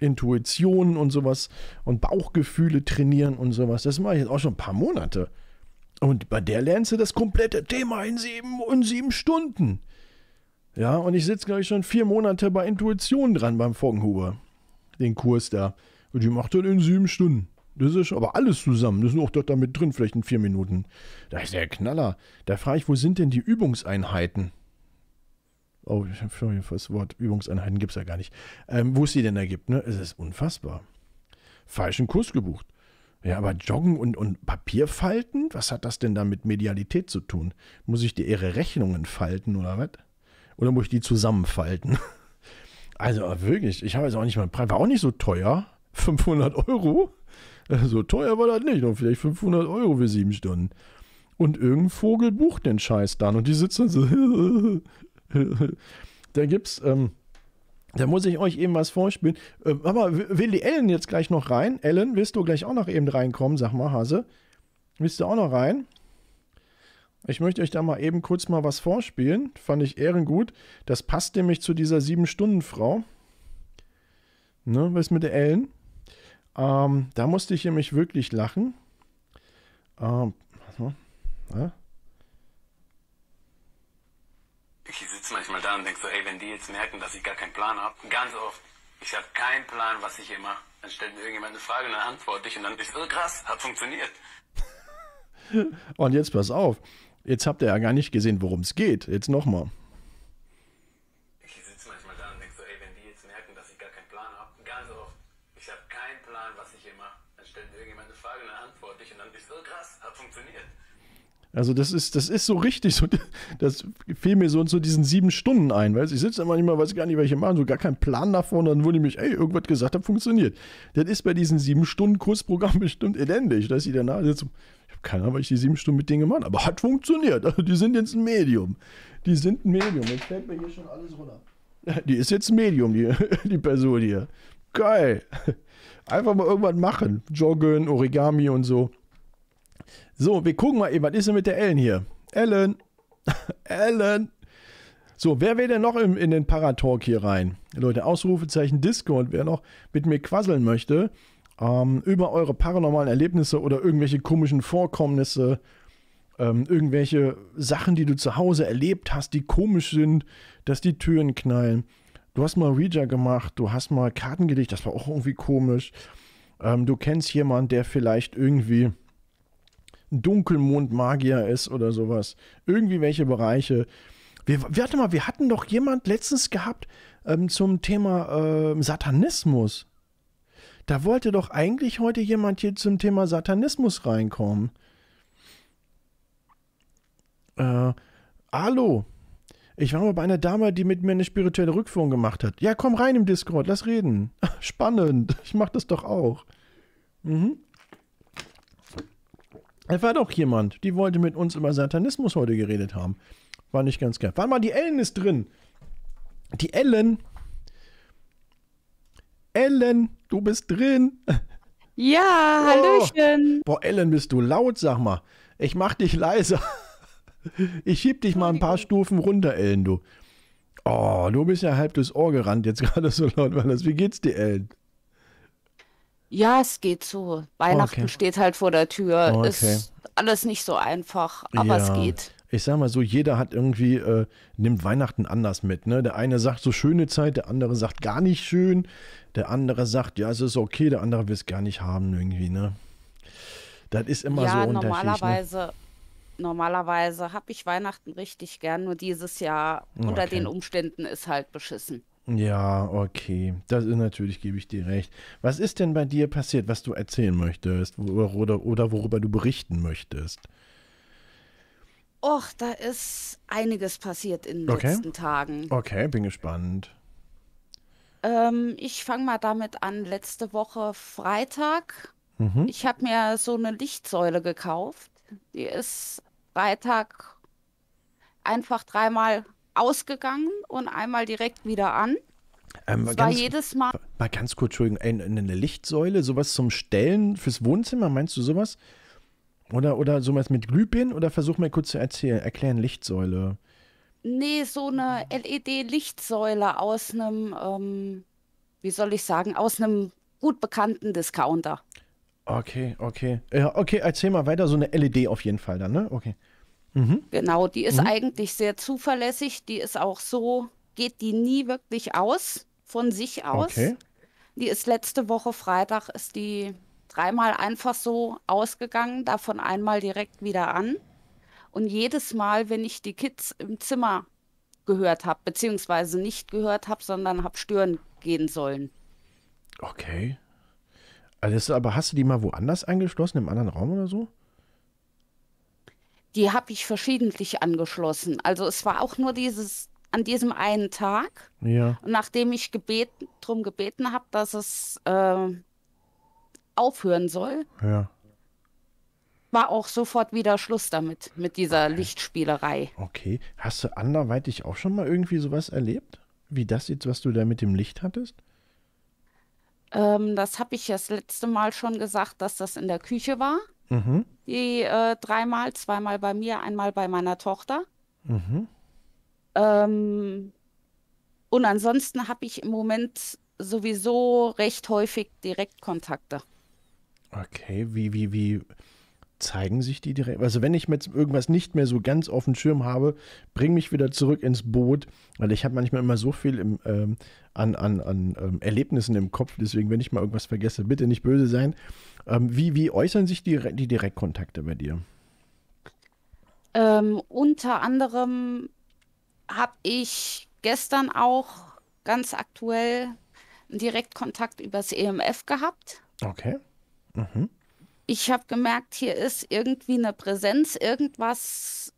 Intuitionen und sowas und Bauchgefühle trainieren und sowas. Das mache ich jetzt auch schon ein paar Monate. Und bei der lernst du das komplette Thema in sieben, in sieben Stunden. Ja, und ich sitze, glaube ich, schon vier Monate bei Intuition dran beim Foggenhuber. Den Kurs da. Und die macht das in sieben Stunden. Das ist aber alles zusammen. Das ist auch dort damit drin, vielleicht in vier Minuten. Da ist der Knaller. Da frage ich, wo sind denn die Übungseinheiten? Oh, ich habe schon das Wort Übungseinheiten gibt es ja gar nicht. Ähm, wo es sie denn ergibt, ne? Es ist unfassbar. Falschen Kurs gebucht. Ja, aber Joggen und, und Papier falten? Was hat das denn da mit Medialität zu tun? Muss ich dir ihre Rechnungen falten oder was? Oder muss ich die zusammenfalten? Also wirklich, ich habe jetzt auch nicht mal Preis. War auch nicht so teuer. 500 Euro? So teuer war das nicht. Noch vielleicht 500 Euro für sieben Stunden. Und irgendein Vogel bucht den Scheiß dann und die sitzen so. da gibt's, ähm, da muss ich euch eben was vorspielen. Ähm, aber will die Ellen jetzt gleich noch rein? Ellen, willst du gleich auch noch eben reinkommen? Sag mal, Hase. Willst du auch noch rein? Ich möchte euch da mal eben kurz mal was vorspielen. Fand ich ehrengut. Das passt nämlich zu dieser 7-Stunden-Frau. Ne, was mit der Ellen? Ähm, da musste ich nämlich wirklich lachen. Ähm, ja. ich sitze manchmal da und denke so, ey, wenn die jetzt merken, dass ich gar keinen Plan habe, ganz oft, ich habe keinen Plan, was ich hier mache. Dann stellt mir irgendjemand eine Frage, und dann antworte ich und dann ist so oh, krass, hat funktioniert. und jetzt pass auf, jetzt habt ihr ja gar nicht gesehen, worum es geht. Jetzt nochmal. Also das ist, das ist so richtig, so, das fiel mir so und diesen sieben Stunden ein, weißt ich sitze immer nicht mal, weiß gar nicht, welche machen, so gar keinen Plan davon, dann wurde mich, ey, irgendwas gesagt hat, funktioniert. Das ist bei diesen sieben Stunden Kursprogramm bestimmt elendig, dass ich danach sitze, ich habe keine Ahnung, weil ich die sieben Stunden mit denen gemacht habe, aber hat funktioniert, also die sind jetzt ein Medium, die sind ein Medium, jetzt fällt mir hier schon alles runter. Die ist jetzt ein Medium, die, die Person hier. Geil. Einfach mal irgendwas machen, joggen, Origami und so. So, wir gucken mal eben, was ist denn mit der Ellen hier? Ellen! Ellen! So, wer will denn noch im, in den Paratalk hier rein? Leute, Ausrufezeichen Discord, wer noch mit mir quasseln möchte, ähm, über eure paranormalen Erlebnisse oder irgendwelche komischen Vorkommnisse, ähm, irgendwelche Sachen, die du zu Hause erlebt hast, die komisch sind, dass die Türen knallen. Du hast mal Ouija gemacht, du hast mal Kartengelegt, das war auch irgendwie komisch. Ähm, du kennst jemanden, der vielleicht irgendwie Dunkelmond-Magier ist oder sowas. Irgendwie welche Bereiche. Wir, warte mal, wir hatten doch jemand letztens gehabt ähm, zum Thema ähm, Satanismus. Da wollte doch eigentlich heute jemand hier zum Thema Satanismus reinkommen. Äh, Alo, ich war mal bei einer Dame, die mit mir eine spirituelle Rückführung gemacht hat. Ja, komm rein im Discord, lass reden. Spannend, ich mach das doch auch. Mhm. Da war doch jemand, die wollte mit uns über Satanismus heute geredet haben. War nicht ganz geil. Warte mal, die Ellen ist drin. Die Ellen. Ellen, du bist drin. Ja, oh. Hallöchen. Oh. Boah, Ellen, bist du laut, sag mal. Ich mach dich leiser. Ich schieb dich mal ein paar Stufen runter, Ellen, du. Oh, du bist ja halb durchs Ohr gerannt jetzt gerade so laut war das. Wie geht's dir, Ellen? Ja, es geht so. Weihnachten okay. steht halt vor der Tür. Okay. Ist alles nicht so einfach, aber ja. es geht. Ich sag mal so, jeder hat irgendwie, äh, nimmt Weihnachten anders mit. Ne? Der eine sagt so schöne Zeit, der andere sagt gar nicht schön, der andere sagt, ja, es ist okay, der andere will es gar nicht haben irgendwie, ne? Das ist immer ja, so unterschiedlich. Normalerweise, ne? normalerweise habe ich Weihnachten richtig gern, nur dieses Jahr oh, okay. unter den Umständen ist halt beschissen. Ja, okay. Das ist natürlich, gebe ich dir recht. Was ist denn bei dir passiert, was du erzählen möchtest worüber, oder, oder worüber du berichten möchtest? Och, da ist einiges passiert in den okay. letzten Tagen. Okay, bin gespannt. Ähm, ich fange mal damit an. Letzte Woche Freitag. Mhm. Ich habe mir so eine Lichtsäule gekauft. Die ist Freitag einfach dreimal ausgegangen und einmal direkt wieder an. Ähm, das war jedes Mal. Mal ganz kurz, Entschuldigung, eine, eine, Lichtsäule, sowas zum Stellen fürs Wohnzimmer, meinst du sowas? Oder, oder sowas mit Glühbirnen? Oder versuch mir kurz zu erzählen, erklären Lichtsäule. Nee, so eine LED-Lichtsäule aus einem, ähm, wie soll ich sagen, aus einem gut bekannten Discounter. Okay, okay. Ja, okay, erzähl mal weiter, so eine LED auf jeden Fall dann, ne? Okay. Mhm. Genau, die ist mhm. eigentlich sehr zuverlässig. Die ist auch so, geht die nie wirklich aus, von sich aus. Okay. Die ist letzte Woche Freitag, ist die dreimal einfach so ausgegangen, davon einmal direkt wieder an. Und jedes Mal, wenn ich die Kids im Zimmer gehört habe, beziehungsweise nicht gehört habe, sondern habe stören gehen sollen. Okay. Also aber hast du die mal woanders eingeschlossen, im anderen Raum oder so? die habe ich verschiedentlich angeschlossen. Also es war auch nur dieses an diesem einen Tag. Ja. nachdem ich gebeten, darum gebeten habe, dass es äh, aufhören soll, ja. war auch sofort wieder Schluss damit, mit dieser okay. Lichtspielerei. Okay. Hast du anderweitig auch schon mal irgendwie sowas erlebt? Wie das jetzt, was du da mit dem Licht hattest? Ähm, das habe ich das letzte Mal schon gesagt, dass das in der Küche war. Mhm. Die äh, dreimal, zweimal bei mir, einmal bei meiner Tochter. Mhm. Ähm, und ansonsten habe ich im Moment sowieso recht häufig Direktkontakte. Okay, wie, wie, wie zeigen sich die direkt. Also wenn ich mit irgendwas nicht mehr so ganz auf dem Schirm habe, bring mich wieder zurück ins Boot, weil ich habe manchmal immer so viel im, ähm, an, an, an ähm, Erlebnissen im Kopf. Deswegen, wenn ich mal irgendwas vergesse, bitte nicht böse sein. Ähm, wie, wie äußern sich die, die Direktkontakte bei dir? Ähm, unter anderem habe ich gestern auch ganz aktuell einen Direktkontakt übers EMF gehabt. Okay. Mhm ich habe gemerkt, hier ist irgendwie eine Präsenz, irgendwas.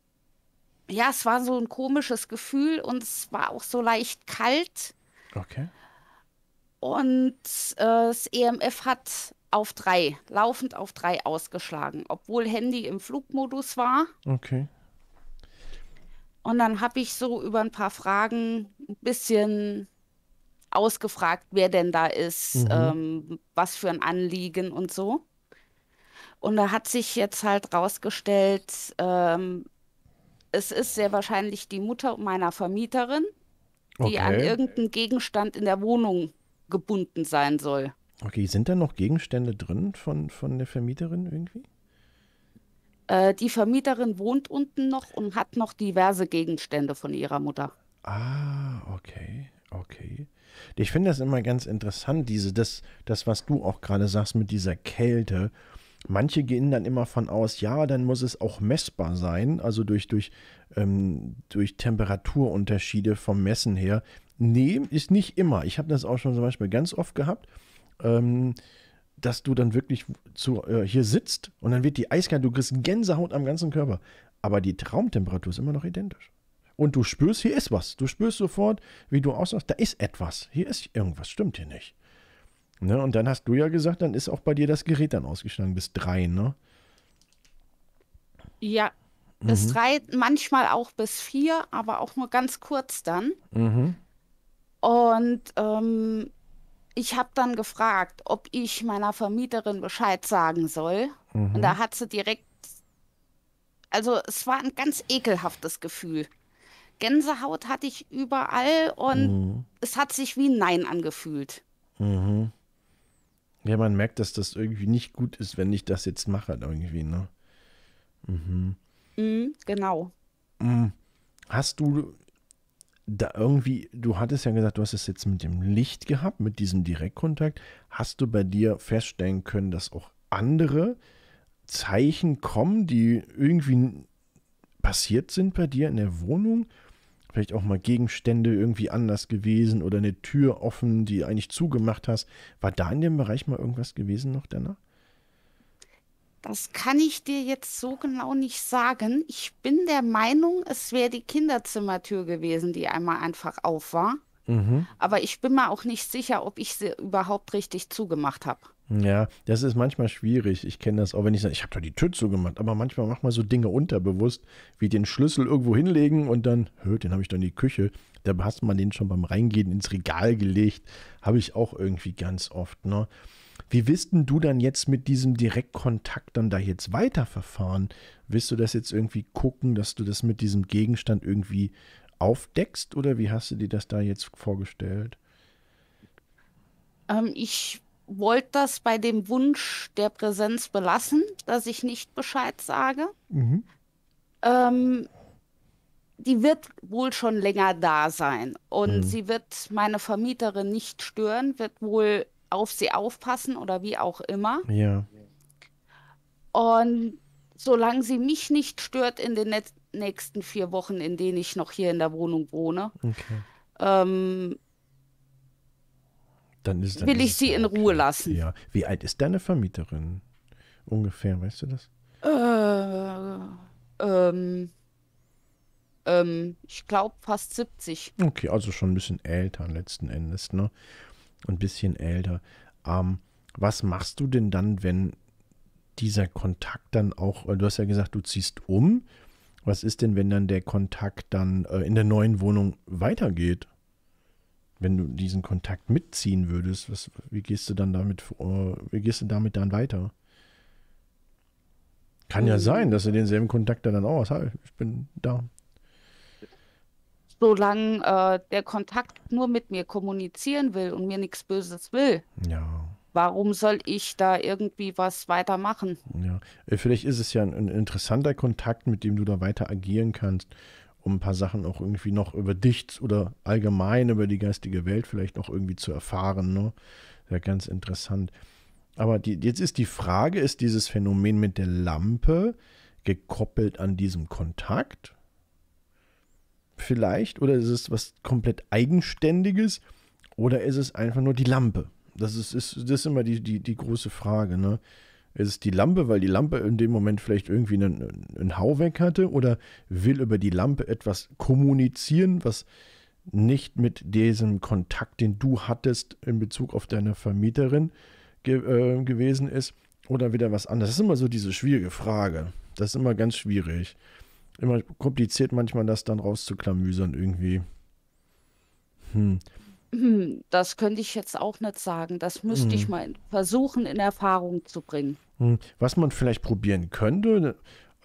Ja, es war so ein komisches Gefühl und es war auch so leicht kalt. Okay. Und äh, das EMF hat auf drei, laufend auf drei ausgeschlagen, obwohl Handy im Flugmodus war. Okay. Und dann habe ich so über ein paar Fragen ein bisschen ausgefragt, wer denn da ist, mhm. ähm, was für ein Anliegen und so. Und da hat sich jetzt halt rausgestellt, ähm, es ist sehr wahrscheinlich die Mutter meiner Vermieterin, die okay. an irgendeinen Gegenstand in der Wohnung gebunden sein soll. Okay, sind da noch Gegenstände drin von, von der Vermieterin irgendwie? Äh, die Vermieterin wohnt unten noch und hat noch diverse Gegenstände von ihrer Mutter. Ah, okay, okay. Ich finde das immer ganz interessant, diese, das, das, was du auch gerade sagst mit dieser Kälte Manche gehen dann immer von aus, ja, dann muss es auch messbar sein, also durch, durch, ähm, durch Temperaturunterschiede vom Messen her. Nee, ist nicht immer. Ich habe das auch schon zum Beispiel ganz oft gehabt, ähm, dass du dann wirklich zu, äh, hier sitzt und dann wird die eiskalt, du kriegst Gänsehaut am ganzen Körper. Aber die Traumtemperatur ist immer noch identisch. Und du spürst, hier ist was. Du spürst sofort, wie du aussagst, da ist etwas. Hier ist irgendwas, stimmt hier nicht. Ne? Und dann hast du ja gesagt, dann ist auch bei dir das Gerät dann ausgeschlagen bis drei, ne? Ja, mhm. bis drei, manchmal auch bis vier, aber auch nur ganz kurz dann. Mhm. Und ähm, ich habe dann gefragt, ob ich meiner Vermieterin Bescheid sagen soll. Mhm. Und da hat sie direkt, also es war ein ganz ekelhaftes Gefühl. Gänsehaut hatte ich überall und mhm. es hat sich wie ein Nein angefühlt. Mhm. Ja, man merkt, dass das irgendwie nicht gut ist, wenn ich das jetzt mache, irgendwie, ne? Mhm. Mm, genau. Mhm. Hast du da irgendwie, du hattest ja gesagt, du hast es jetzt mit dem Licht gehabt, mit diesem Direktkontakt. Hast du bei dir feststellen können, dass auch andere Zeichen kommen, die irgendwie passiert sind bei dir in der Wohnung? vielleicht auch mal Gegenstände irgendwie anders gewesen oder eine Tür offen, die du eigentlich zugemacht hast. War da in dem Bereich mal irgendwas gewesen noch danach? Das kann ich dir jetzt so genau nicht sagen. Ich bin der Meinung, es wäre die Kinderzimmertür gewesen, die einmal einfach auf war. Mhm. Aber ich bin mir auch nicht sicher, ob ich sie überhaupt richtig zugemacht habe. Ja, das ist manchmal schwierig. Ich kenne das auch, wenn ich sage, ich habe da die Tür zugemacht. Aber manchmal macht man so Dinge unterbewusst, wie den Schlüssel irgendwo hinlegen und dann, den habe ich doch in die Küche. Da hast man den schon beim Reingehen ins Regal gelegt. Habe ich auch irgendwie ganz oft. Ne? Wie wirst denn du dann jetzt mit diesem Direktkontakt dann da jetzt weiterverfahren? Willst du das jetzt irgendwie gucken, dass du das mit diesem Gegenstand irgendwie aufdeckst? Oder wie hast du dir das da jetzt vorgestellt? Ähm, ich wollte das bei dem Wunsch der Präsenz belassen, dass ich nicht Bescheid sage. Mhm. Ähm, die wird wohl schon länger da sein und mhm. sie wird meine Vermieterin nicht stören, wird wohl auf sie aufpassen oder wie auch immer. Ja. Und solange sie mich nicht stört in den nächsten vier Wochen, in denen ich noch hier in der Wohnung wohne, okay. ähm, dann ist, dann will ich sie in Ruhe lassen. Ja. Wie alt ist deine Vermieterin? Ungefähr, weißt du das? Äh, ähm, ähm, ich glaube fast 70. Okay, also schon ein bisschen älter letzten Endes, ne? Ein bisschen älter. Ähm, was machst du denn dann, wenn dieser Kontakt dann auch, äh, du hast ja gesagt, du ziehst um. Was ist denn, wenn dann der Kontakt dann äh, in der neuen Wohnung weitergeht? wenn du diesen Kontakt mitziehen würdest, was, wie gehst du dann damit, wie gehst du damit dann weiter? Kann ja mhm. sein, dass du denselben Kontakt dann auch hast. Hi, ich bin da. Solange äh, der Kontakt nur mit mir kommunizieren will und mir nichts Böses will. Ja. Warum soll ich da irgendwie was weitermachen? Ja, äh, vielleicht ist es ja ein, ein interessanter Kontakt, mit dem du da weiter agieren kannst um ein paar Sachen auch irgendwie noch über dich oder allgemein über die geistige Welt vielleicht noch irgendwie zu erfahren. Ne? Ja, ganz interessant. Aber die, jetzt ist die Frage, ist dieses Phänomen mit der Lampe gekoppelt an diesem Kontakt? Vielleicht? Oder ist es was komplett Eigenständiges? Oder ist es einfach nur die Lampe? Das ist, ist, das ist immer die, die, die große Frage. Ne? Ist es die Lampe, weil die Lampe in dem Moment vielleicht irgendwie einen, einen Hau weg hatte oder will über die Lampe etwas kommunizieren, was nicht mit diesem Kontakt, den du hattest in Bezug auf deine Vermieterin ge äh, gewesen ist oder wieder was anderes? Das ist immer so diese schwierige Frage. Das ist immer ganz schwierig. Immer kompliziert manchmal das dann rauszuklamüsern irgendwie. Hm. Hm, das könnte ich jetzt auch nicht sagen. Das müsste ich hm. mal versuchen, in Erfahrung zu bringen. Hm, was man vielleicht probieren könnte, ne,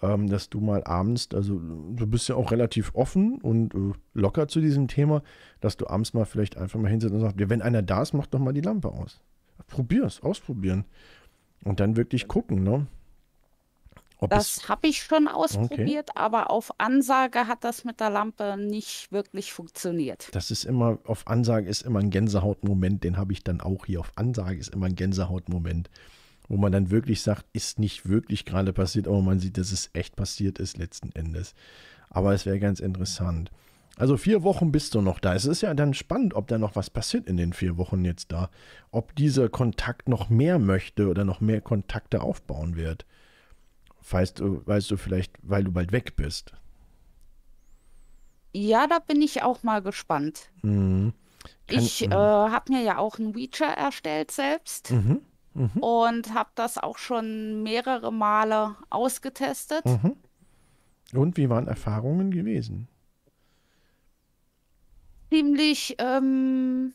ähm, dass du mal abends, also du bist ja auch relativ offen und äh, locker zu diesem Thema, dass du abends mal vielleicht einfach mal hinsetzt und sagst, "Ja, wenn einer da ist, mach doch mal die Lampe aus. Probier's, ausprobieren. Und dann wirklich gucken, ne? Ob Das habe ich schon okay. ausprobiert, aber auf Ansage hat das mit der Lampe nicht wirklich funktioniert. Das ist immer, auf Ansage ist immer ein Gänsehautmoment, den habe ich dann auch hier. Auf Ansage ist immer ein Gänsehautmoment, wo man dann wirklich sagt, ist nicht wirklich gerade passiert, aber man sieht, dass es echt passiert ist letzten Endes. Aber es wäre ganz interessant. Also vier Wochen bist du noch da. Es ist ja dann spannend, ob da noch was passiert in den vier Wochen jetzt da. Ob dieser Kontakt noch mehr möchte oder noch mehr Kontakte aufbauen wird. Weißt du, weißt du vielleicht, weil du bald weg bist? Ja, da bin ich auch mal gespannt. Mhm. Kann, ich äh, habe mir ja auch einen Witcher erstellt selbst mhm. Mhm. und habe das auch schon mehrere Male ausgetestet. Mhm. Und wie waren Erfahrungen gewesen? Ziemlich ähm,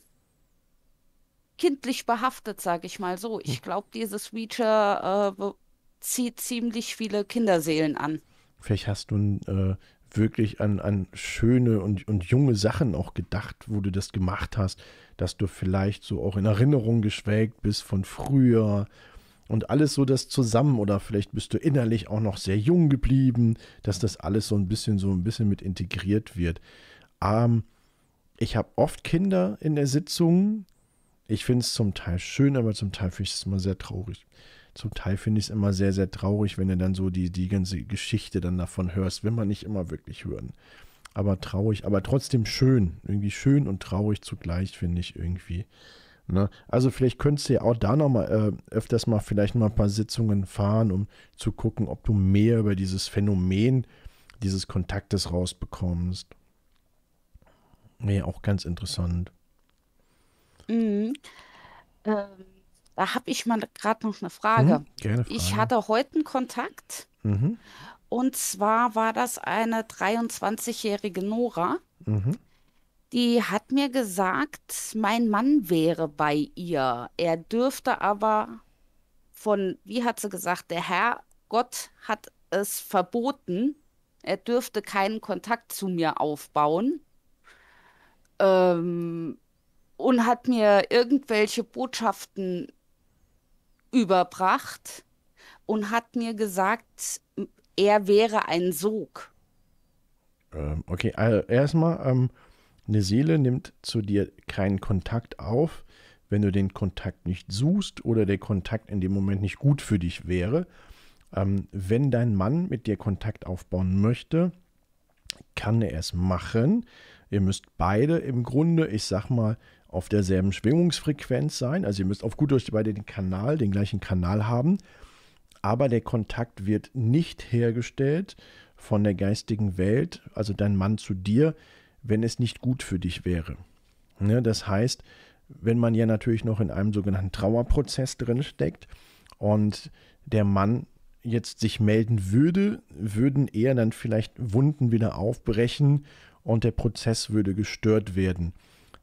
kindlich behaftet, sage ich mal so. Ich mhm. glaube, dieses Witcher äh, zieht ziemlich viele Kinderseelen an. Vielleicht hast du äh, wirklich an, an schöne und, und junge Sachen auch gedacht, wo du das gemacht hast, dass du vielleicht so auch in Erinnerung geschwelgt bist von früher und alles so das zusammen oder vielleicht bist du innerlich auch noch sehr jung geblieben, dass das alles so ein bisschen so ein bisschen mit integriert wird. Ähm, ich habe oft Kinder in der Sitzung. Ich finde es zum Teil schön, aber zum Teil finde ich es immer sehr traurig zum Teil finde ich es immer sehr, sehr traurig, wenn du dann so die, die ganze Geschichte dann davon hörst, will man nicht immer wirklich hören. Aber traurig, aber trotzdem schön. Irgendwie schön und traurig zugleich, finde ich irgendwie. Ne? Also vielleicht könntest du ja auch da nochmal äh, öfters mal vielleicht mal ein paar Sitzungen fahren, um zu gucken, ob du mehr über dieses Phänomen dieses Kontaktes rausbekommst. Wäre ja auch ganz interessant. Mhm. Ähm da habe ich mal gerade noch eine Frage. Mhm, gerne Frage. Ich hatte heute einen Kontakt. Mhm. Und zwar war das eine 23-jährige Nora. Mhm. Die hat mir gesagt, mein Mann wäre bei ihr. Er dürfte aber von, wie hat sie gesagt, der Herr Gott hat es verboten. Er dürfte keinen Kontakt zu mir aufbauen. Ähm, und hat mir irgendwelche Botschaften überbracht und hat mir gesagt, er wäre ein Sog. Ähm, okay, also erstmal, ähm, eine Seele nimmt zu dir keinen Kontakt auf, wenn du den Kontakt nicht suchst oder der Kontakt in dem Moment nicht gut für dich wäre. Ähm, wenn dein Mann mit dir Kontakt aufbauen möchte, kann er es machen. Ihr müsst beide im Grunde, ich sag mal, auf derselben Schwingungsfrequenz sein. Also ihr müsst auf gut Deutsch beide den Kanal, den gleichen Kanal haben. Aber der Kontakt wird nicht hergestellt von der geistigen Welt, also dein Mann zu dir, wenn es nicht gut für dich wäre. Ne? Das heißt, wenn man ja natürlich noch in einem sogenannten Trauerprozess drin steckt und der Mann jetzt sich melden würde, würden eher dann vielleicht Wunden wieder aufbrechen und der Prozess würde gestört werden.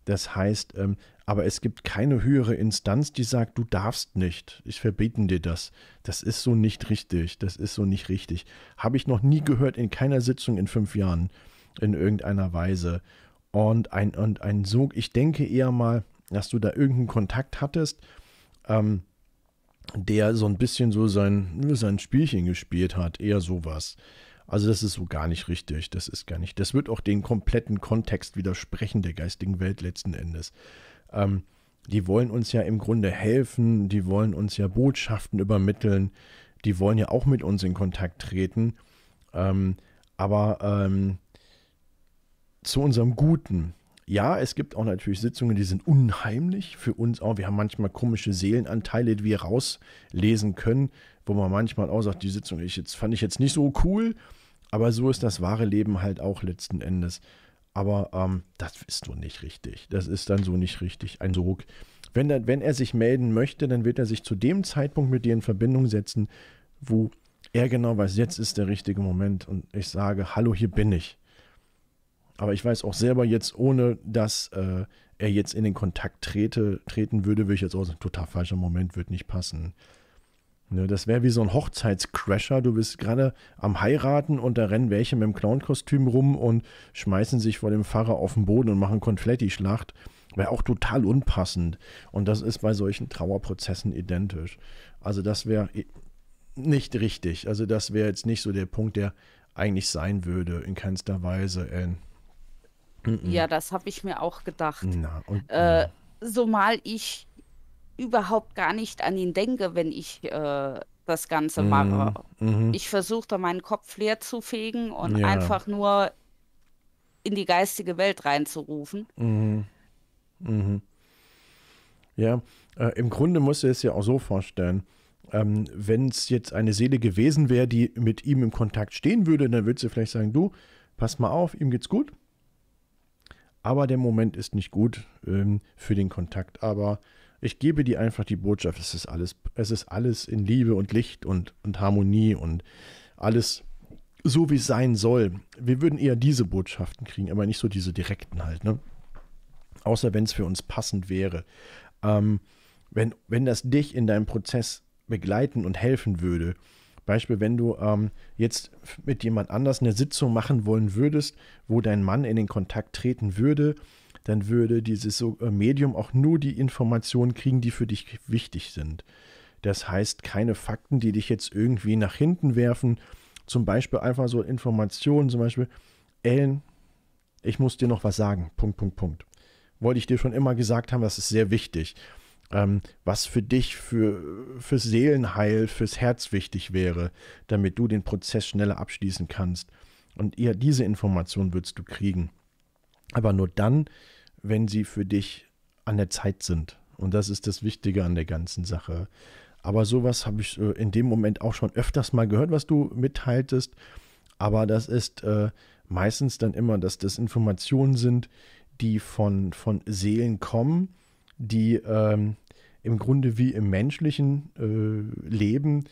Das heißt, ähm, aber es gibt keine höhere Instanz, die sagt, du darfst nicht, ich verbieten dir das. Das ist so nicht richtig, das ist so nicht richtig. Habe ich noch nie gehört in keiner Sitzung in fünf Jahren in irgendeiner Weise. Und ein, und ein Sog, ich denke eher mal, dass du da irgendeinen Kontakt hattest, ähm, der so ein bisschen so sein, sein Spielchen gespielt hat, eher sowas. Also das ist so gar nicht richtig. Das ist gar nicht. Das wird auch den kompletten Kontext widersprechen der geistigen Welt letzten Endes. Ähm, die wollen uns ja im Grunde helfen, die wollen uns ja Botschaften übermitteln, die wollen ja auch mit uns in Kontakt treten. Ähm, aber ähm, zu unserem Guten, ja, es gibt auch natürlich Sitzungen, die sind unheimlich für uns auch. Wir haben manchmal komische Seelenanteile, die wir rauslesen können, wo man manchmal auch sagt, die Sitzung ich jetzt, fand ich jetzt nicht so cool. Aber so ist das wahre Leben halt auch letzten Endes. Aber ähm, das ist so nicht richtig. Das ist dann so nicht richtig. Ein Sog. Wenn, er, wenn er sich melden möchte, dann wird er sich zu dem Zeitpunkt mit dir in Verbindung setzen, wo er genau weiß, jetzt ist der richtige Moment. Und ich sage, hallo, hier bin ich. Aber ich weiß auch selber jetzt, ohne dass äh, er jetzt in den Kontakt trete, treten würde, würde ich jetzt auch sagen, total falscher Moment, wird nicht passen. Ne, das wäre wie so ein Hochzeitscrasher. Du bist gerade am Heiraten und da rennen welche mit dem Clownkostüm rum und schmeißen sich vor dem Pfarrer auf den Boden und machen Konfetti-Schlacht. Wäre auch total unpassend. Und das ist bei solchen Trauerprozessen identisch. Also das wäre äh, nicht richtig. Also das wäre jetzt nicht so der Punkt, der eigentlich sein würde, in keinster Weise. In äh, ja, das habe ich mir auch gedacht. Na, und, äh, zumal ich überhaupt gar nicht an ihn denke, wenn ich äh, das Ganze mm-hmm. mache. Mhm. Ich da meinen Kopf leer zu fegen und ja. einfach nur in die geistige Welt reinzurufen. Mhm. Mhm. Ja, äh, im Grunde muss er es ja auch so vorstellen. Ähm, wenn es jetzt eine Seele gewesen wäre, die mit ihm im Kontakt stehen würde, dann würde sie vielleicht sagen, du, pass mal auf, ihm geht's gut. Aber der Moment ist nicht gut ähm, für den Kontakt. Aber ich gebe dir einfach die Botschaft, es ist alles, es ist alles in Liebe und Licht und, und Harmonie und alles so, wie es sein soll. Wir würden eher diese Botschaften kriegen, aber nicht so diese direkten halt, ne? Außer wenn es für uns passend wäre. Ähm, wenn, wenn das dich in deinem Prozess begleiten und helfen würde, Beispiel, wenn du ähm, jetzt mit jemand anders eine Sitzung machen wollen würdest, wo dein Mann in den Kontakt treten würde, dann würde dieses äh, Medium auch nur die Informationen kriegen, die für dich wichtig sind. Das heißt, keine Fakten, die dich jetzt irgendwie nach hinten werfen. Zum Beispiel einfach so Informationen, zum Beispiel, Ellen, ich muss dir noch was sagen. Punkt, Punkt, Punkt. Wollte ich dir schon immer gesagt haben, das ist sehr wichtig ähm, was für dich, für, fürs Seelenheil, fürs Herz wichtig wäre, damit du den Prozess schneller abschließen kannst. Und eher diese Information würdest du kriegen. Aber nur dann, wenn sie für dich an der Zeit sind. Und das ist das Wichtige an der ganzen Sache. Aber sowas habe ich äh, in dem Moment auch schon öfters mal gehört, was du mitteiltest. Aber das ist äh, meistens dann immer, dass das Informationen sind, die von, von Seelen kommen, die ähm, im Grunde wie im menschlichen äh, Leben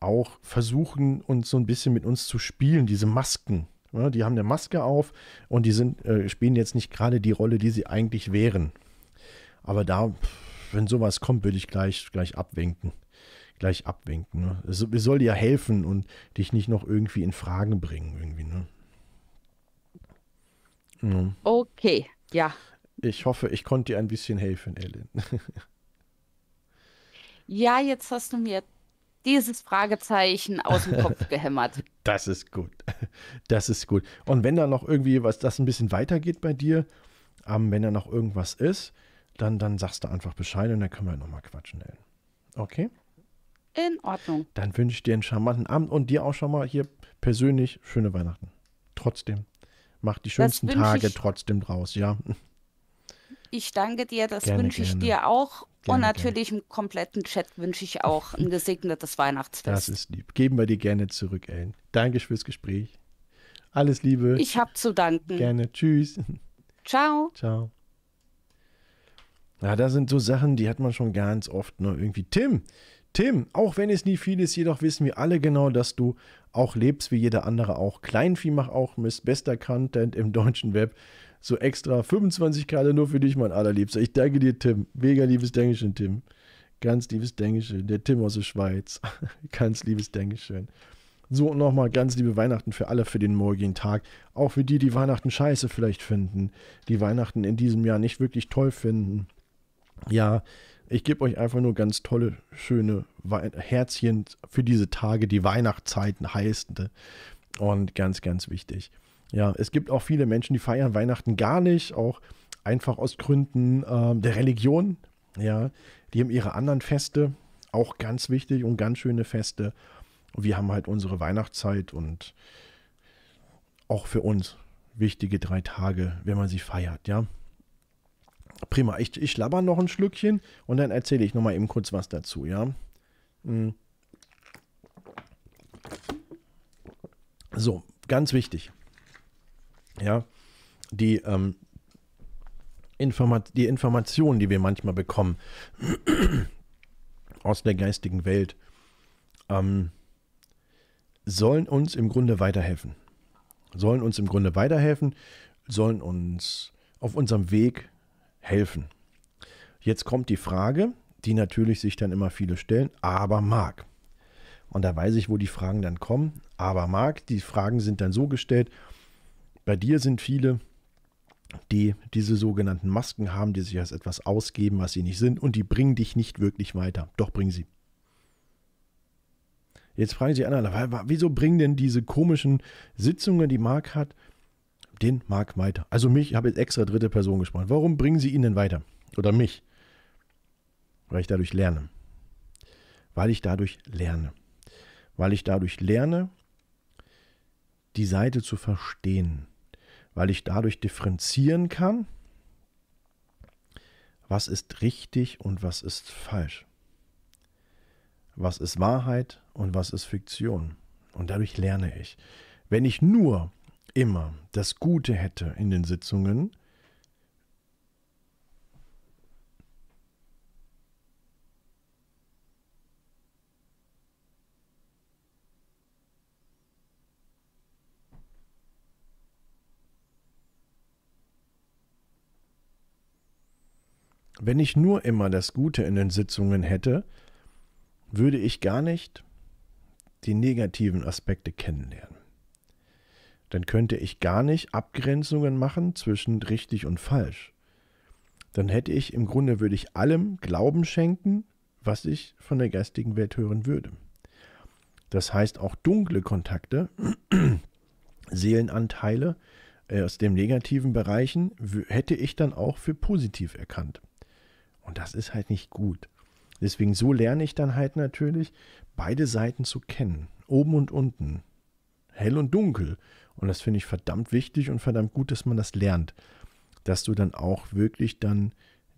auch versuchen, uns so ein bisschen mit uns zu spielen, diese Masken. Ja, die haben eine Maske auf und die sind, äh, spielen jetzt nicht gerade die Rolle, die sie eigentlich wären. Aber da, wenn sowas kommt, würde ich gleich, gleich abwinken. Gleich abwinken. Ne? Es, es soll dir helfen und dich nicht noch irgendwie in Fragen bringen, irgendwie, ne? Mhm. Okay, ja. Ich hoffe, ich konnte dir ein bisschen helfen, Ellen. ja, jetzt hast du mir dieses Fragezeichen aus dem Kopf gehämmert. Das ist gut. Das ist gut. Und wenn da noch irgendwie was, das ein bisschen weitergeht bei dir, ähm, wenn da noch irgendwas ist, dann, dann sagst du einfach Bescheid und dann können wir nochmal quatschen, Ellen. Okay? In Ordnung. Dann wünsche ich dir einen charmanten Abend und dir auch schon mal hier persönlich schöne Weihnachten. Trotzdem. Mach die schönsten Tage trotzdem draus, ja. Ich danke dir, das wünsche ich gerne. dir auch Gerne, und natürlich gerne. im kompletten Chat wünsche ich auch ein gesegnetes Weihnachtsfest. Das ist lieb. Geben wir dir gerne zurück, Ellen. Danke fürs Gespräch. Alles Liebe. Ich habe zu danken. Gerne. Tschüss. Ciao. Ciao. ja, das sind so Sachen, die hat man schon ganz oft nur ne? irgendwie. Tim, Tim, auch wenn es nie viel ist, jedoch wissen wir alle genau, dass du auch lebst wie jeder andere auch. Kleinvieh macht auch Mist, bester Content im deutschen Web so extra 25 Grad nur für dich, mein allerliebster. Ich danke dir, Tim. Mega liebes Dankeschön, Tim. Ganz liebes Dankeschön. Der Tim aus der Schweiz. ganz liebes Dankeschön. So, und nochmal ganz liebe Weihnachten für alle für den morgigen Tag. Auch für die, die Weihnachten scheiße vielleicht finden. Die Weihnachten in diesem Jahr nicht wirklich toll finden. Ja, ich gebe euch einfach nur ganz tolle, schöne We Herzchen für diese Tage, die Weihnachtszeiten heißen. Ne? Und ganz, ganz wichtig. Ja, es gibt auch viele Menschen, die feiern Weihnachten gar nicht, auch einfach aus Gründen äh, der Religion. Ja, die haben ihre anderen Feste, auch ganz wichtig und ganz schöne Feste. Wir haben halt unsere Weihnachtszeit und auch für uns wichtige drei Tage, wenn man sie feiert, ja. Prima, ich, ich labber noch ein Schlückchen und dann erzähle ich nochmal eben kurz was dazu, ja. Hm. So, ganz wichtig ja, die, ähm, Informat die Informationen, die wir manchmal bekommen aus der geistigen Welt, ähm, sollen uns im Grunde weiterhelfen. Sollen uns im Grunde weiterhelfen, sollen uns auf unserem Weg helfen. Jetzt kommt die Frage, die natürlich sich dann immer viele stellen, aber mag. Und da weiß ich, wo die Fragen dann kommen. Aber mag. die Fragen sind dann so gestellt, bei dir sind viele, die diese sogenannten Masken haben, die sich als etwas ausgeben, was sie nicht sind, und die bringen dich nicht wirklich weiter. Doch bringen sie. Jetzt fragen sich andere, wieso bringen denn diese komischen Sitzungen, die Marc hat, den Marc weiter? Also mich, ich habe jetzt extra dritte Person gesprochen. Warum bringen sie ihn denn weiter? Oder mich? Weil ich dadurch lerne. Weil ich dadurch lerne. Weil ich dadurch lerne, die Seite zu verstehen weil ich dadurch differenzieren kann, was ist richtig und was ist falsch. Was ist Wahrheit und was ist Fiktion. Und dadurch lerne ich. Wenn ich nur immer das Gute hätte in den Sitzungen, Wenn ich nur immer das Gute in den Sitzungen hätte, würde ich gar nicht die negativen Aspekte kennenlernen. Dann könnte ich gar nicht Abgrenzungen machen zwischen richtig und falsch. Dann hätte ich im Grunde würde ich allem Glauben schenken, was ich von der geistigen Welt hören würde. Das heißt auch dunkle Kontakte, Seelenanteile äh, aus dem negativen Bereichen hätte ich dann auch für positiv erkannt. Und das ist halt nicht gut. Deswegen so lerne ich dann halt natürlich, beide Seiten zu kennen. Oben und unten. Hell und dunkel. Und das finde ich verdammt wichtig und verdammt gut, dass man das lernt. Dass du dann auch wirklich dann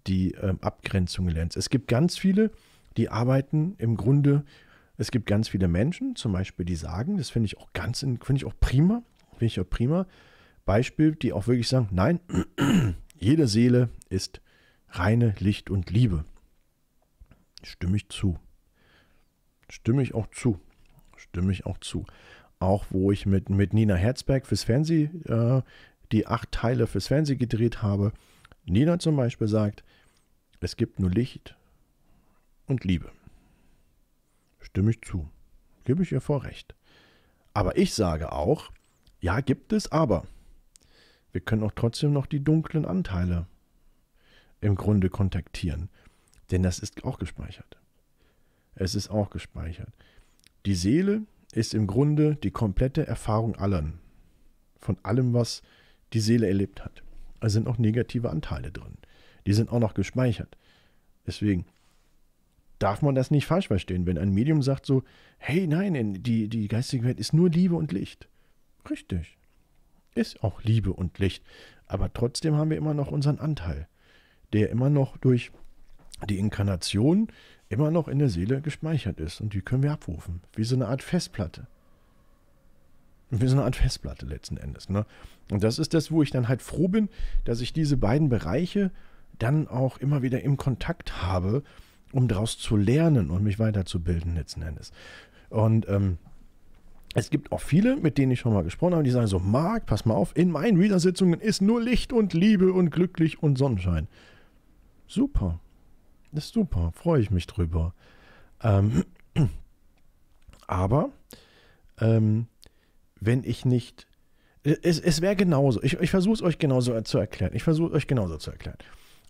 die ähm, Abgrenzung lernst. Es gibt ganz viele, die arbeiten im Grunde. Es gibt ganz viele Menschen, zum Beispiel, die sagen, das finde ich auch ganz, finde ich auch prima, finde ich auch prima. Beispiel, die auch wirklich sagen, nein, jede Seele ist reine Licht und Liebe. Stimme ich zu. Stimme ich auch zu. Stimme ich auch zu. Auch wo ich mit, mit Nina Herzberg fürs Fernsehen äh, die acht Teile fürs Fernsehen gedreht habe. Nina zum Beispiel sagt, es gibt nur Licht und Liebe. Stimme ich zu. Gebe ich ihr vor Recht. Aber ich sage auch, ja, gibt es, aber wir können auch trotzdem noch die dunklen Anteile im Grunde kontaktieren. Denn das ist auch gespeichert. Es ist auch gespeichert. Die Seele ist im Grunde die komplette Erfahrung allen. Von allem, was die Seele erlebt hat. Da sind auch negative Anteile drin. Die sind auch noch gespeichert. Deswegen darf man das nicht falsch verstehen, wenn ein Medium sagt so, hey nein, die, die geistige Welt ist nur Liebe und Licht. Richtig. Ist auch Liebe und Licht. Aber trotzdem haben wir immer noch unseren Anteil der immer noch durch die Inkarnation immer noch in der Seele gespeichert ist. Und die können wir abrufen, wie so eine Art Festplatte. Wie so eine Art Festplatte letzten Endes. Ne? Und das ist das, wo ich dann halt froh bin, dass ich diese beiden Bereiche dann auch immer wieder im Kontakt habe, um daraus zu lernen und mich weiterzubilden letzten Endes. Und ähm, es gibt auch viele, mit denen ich schon mal gesprochen habe, die sagen so, Marc, pass mal auf, in meinen Wiedersitzungen ist nur Licht und Liebe und glücklich und Sonnenschein. Super. Das ist super. Freue ich mich drüber. Ähm, aber ähm, wenn ich nicht. Äh, es, es wäre genauso. Ich, ich versuche es euch genauso zu erklären. Ich versuche es euch genauso zu erklären.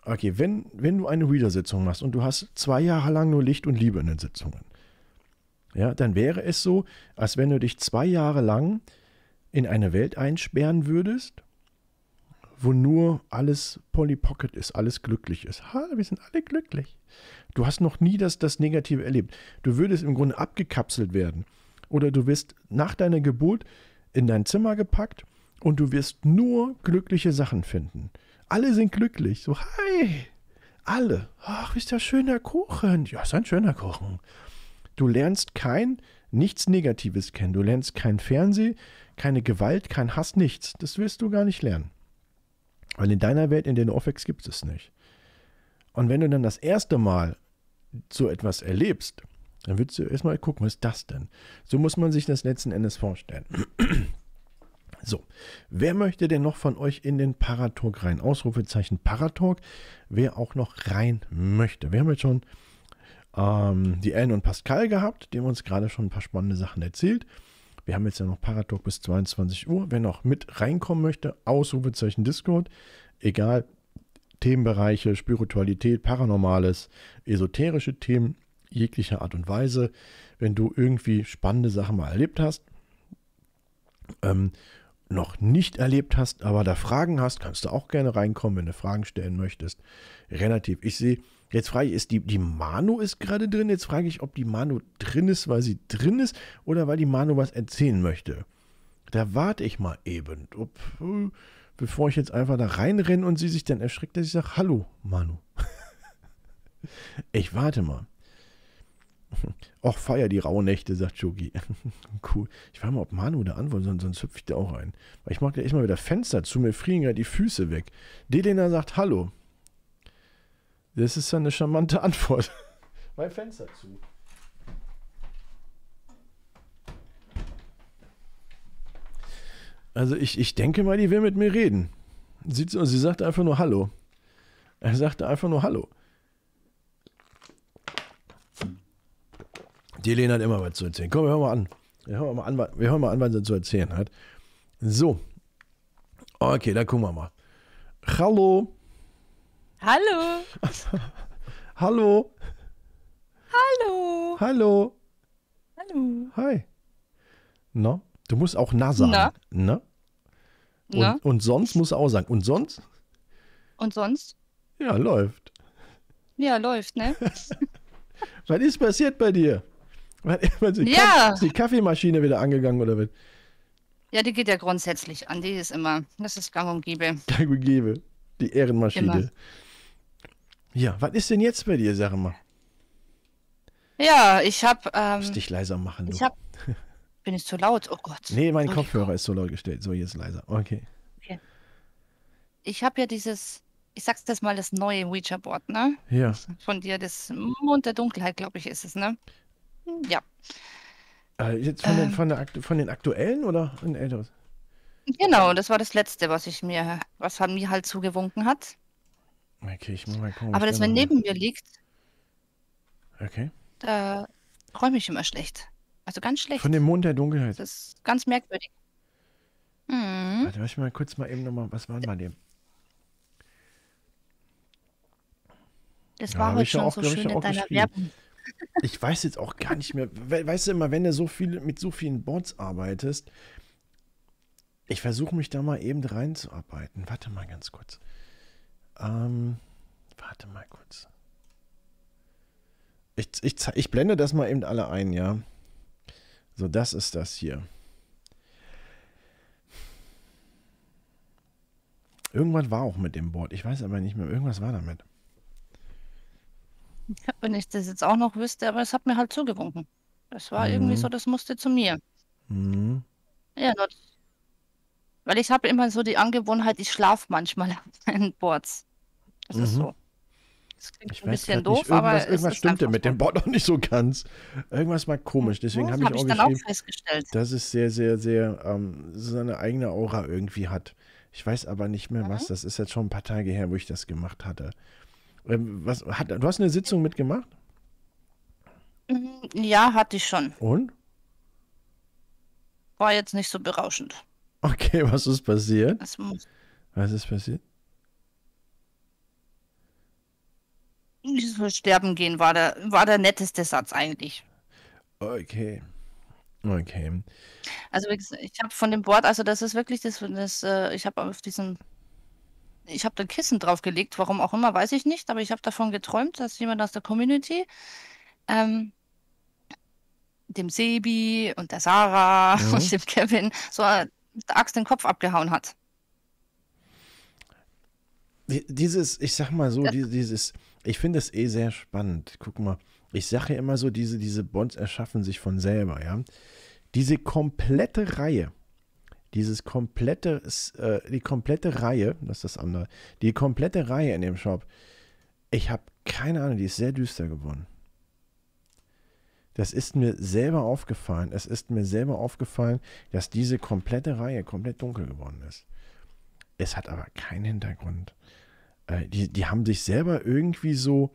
Okay, wenn, wenn du eine Reader-Sitzung machst und du hast zwei Jahre lang nur Licht und Liebe in den Sitzungen, ja, dann wäre es so, als wenn du dich zwei Jahre lang in eine Welt einsperren würdest wo nur alles Polly Pocket ist, alles glücklich ist. Ha, wir sind alle glücklich. Du hast noch nie das, das Negative erlebt. Du würdest im Grunde abgekapselt werden. Oder du wirst nach deiner Geburt in dein Zimmer gepackt und du wirst nur glückliche Sachen finden. Alle sind glücklich. So, hi, alle. Ach, ist ja schöner Kuchen. Ja, ist ein schöner Kuchen. Du lernst kein nichts Negatives kennen. Du lernst kein Fernsehen, keine Gewalt, kein Hass, nichts. Das wirst du gar nicht lernen. Weil in deiner Welt, in der du aufwächst, gibt es nicht. Und wenn du dann das erste Mal so etwas erlebst, dann würdest du erstmal gucken, was ist das denn? So muss man sich das letzten Endes vorstellen. So, wer möchte denn noch von euch in den Paratalk rein? Ausrufezeichen Paratalk. Wer auch noch rein möchte. Wir haben jetzt schon ähm, die Ellen und Pascal gehabt, die haben uns gerade schon ein paar spannende Sachen erzählt. Wir haben jetzt ja noch Paradox bis 22 Uhr. Wer noch mit reinkommen möchte, Ausrufezeichen Discord, egal, Themenbereiche, Spiritualität, Paranormales, esoterische Themen jeglicher Art und Weise. Wenn du irgendwie spannende Sachen mal erlebt hast, ähm, noch nicht erlebt hast, aber da Fragen hast, kannst du auch gerne reinkommen, wenn du Fragen stellen möchtest. Relativ. Ich sehe Jetzt frage ich, ist die, die Manu ist gerade drin. Jetzt frage ich, ob die Manu drin ist, weil sie drin ist oder weil die Manu was erzählen möchte. Da warte ich mal eben, ob, äh, bevor ich jetzt einfach da reinrenne und sie sich dann erschreckt, dass ich sage, hallo, Manu. ich warte mal. Och, feier die rauen Nächte, sagt Jogi. cool. Ich frage mal, ob Manu da antwortet, sonst, sonst hüpfe ich da auch rein. Weil ich mag ja echt mal wieder Fenster zu, mir frieren ja die Füße weg. Delena sagt Hallo. Das ist eine charmante Antwort. mein Fenster zu. Also ich, ich denke mal, die will mit mir reden. Sie, sie sagt einfach nur Hallo. Er sagte einfach nur Hallo. Die Elena hat immer was zu erzählen. Komm, wir hören mal an. Wir hören mal an, wir hören mal an was sie zu erzählen hat. So. Okay, da gucken wir mal. Hallo. Hallo. Hallo. Hallo. Hallo. Hallo. Hi. Na, du musst auch na sagen. Na. Ne? Und, na? und sonst muss auch sagen. Und sonst? Und sonst? Ja, läuft. Ja, läuft, ne? was ist passiert bei dir? Was, die ja. Ist die Kaffeemaschine wieder angegangen oder was? Ja, die geht ja grundsätzlich an. Die ist immer, das ist gang und gäbe. Gang und gäbe. Die Ehrenmaschine. Immer. Ja, was ist denn jetzt bei dir, sag mal? Ja, ich hab. Ähm, Muss dich leiser machen. Du. Ich hab, bin ich zu laut? Oh Gott. Nee, mein oh, Kopfhörer ist so laut gestellt. So, jetzt leiser. Okay. okay. Ich habe ja dieses, ich sag's das mal, das neue Ouija-Board, ne? Ja. Von dir, das Mond der Dunkelheit, glaube ich, ist es, ne? Ja. Äh, jetzt von, ähm, den, von, der, von den aktuellen oder ein älteres? Genau, das war das letzte, was ich mir, was an mir halt zugewunken hat. Okay, ich muss mal gucken. Aber das, wenn neben mir liegt, okay. da räume ich immer schlecht. Also ganz schlecht. Von dem Mond der Dunkelheit. Das ist ganz merkwürdig. Mhm. Warte, lass ich mal kurz mal eben nochmal, was war denn bei dem? Das war ja, heute schon auch, so schön in deiner Werbung. Ich weiß jetzt auch gar nicht mehr. weißt du immer, wenn du so viel mit so vielen Bots arbeitest, ich versuche mich da mal eben reinzuarbeiten. Warte mal ganz kurz. Ähm, warte mal kurz. Ich, ich, ich blende das mal eben alle ein, ja. So, das ist das hier. Irgendwas war auch mit dem Board. Ich weiß aber nicht mehr. Irgendwas war damit. wenn ich das jetzt auch noch wüsste, aber es hat mir halt zugewunken. Das war mhm. irgendwie so, das musste zu mir. Mhm. Ja, nur, weil ich habe immer so die Angewohnheit, ich schlafe manchmal auf meinen Boards. Das mhm. ist so. Das mhm. klingt ich ein bisschen doof, irgendwas, aber. Irgendwas stimmte mit dem Bot noch nicht so ganz. Irgendwas war komisch. Mhm. Deswegen ja, habe hab ich, auch, ich auch festgestellt. dass es sehr, sehr, sehr ähm, seine eigene Aura irgendwie hat. Ich weiß aber nicht mehr, mhm. was. Das ist jetzt schon ein paar Tage her, wo ich das gemacht hatte. Ähm, was, hat du hast eine Sitzung mitgemacht? Mhm, ja, hatte ich schon. Und? War jetzt nicht so berauschend. Okay, was ist passiert? Was ist passiert? Dieses Sterben gehen war der, war der netteste Satz eigentlich. Okay. Okay. Also ich habe von dem Board, also das ist wirklich das, das äh, ich habe auf diesem, ich habe da Kissen draufgelegt, warum auch immer, weiß ich nicht, aber ich habe davon geträumt, dass jemand aus der Community, ähm, dem Sebi und der Sarah mhm. und dem Kevin so äh, mit der Axt den Kopf abgehauen hat. Dieses, ich sag mal so, ja. dieses, ich finde es eh sehr spannend. Guck mal, ich sage ja immer so, diese, diese Bonds erschaffen sich von selber, ja. Diese komplette Reihe, dieses komplette, äh, die komplette Reihe, das ist das andere, die komplette Reihe in dem Shop, ich habe keine Ahnung, die ist sehr düster geworden. Das ist mir selber aufgefallen. Es ist mir selber aufgefallen, dass diese komplette Reihe komplett dunkel geworden ist. Es hat aber keinen Hintergrund. Äh, die, die haben sich selber irgendwie so,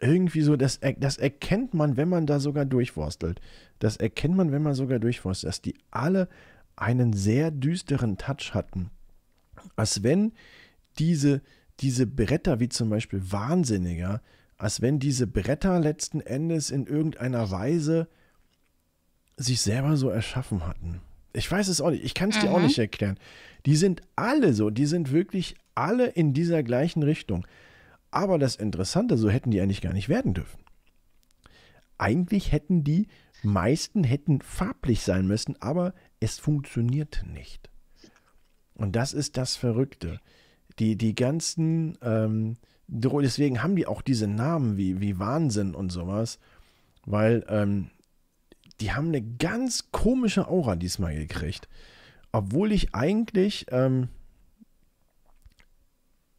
irgendwie so, das, das erkennt man, wenn man da sogar durchforstelt. Das erkennt man, wenn man sogar durchforstelt, dass die alle einen sehr düsteren Touch hatten. Als wenn diese, diese Bretter, wie zum Beispiel Wahnsinniger, als wenn diese Bretter letzten Endes in irgendeiner Weise sich selber so erschaffen hatten. Ich weiß es auch nicht, ich kann es dir auch mhm. nicht erklären. Die sind alle so, die sind wirklich alle in dieser gleichen Richtung. Aber das Interessante, so hätten die eigentlich gar nicht werden dürfen. Eigentlich hätten die meisten hätten farblich sein müssen, aber es funktioniert nicht. Und das ist das Verrückte. Die, die ganzen, ähm, deswegen haben die auch diese Namen wie, wie Wahnsinn und sowas, weil ähm, die haben eine ganz komische Aura diesmal gekriegt. Obwohl ich eigentlich, ähm,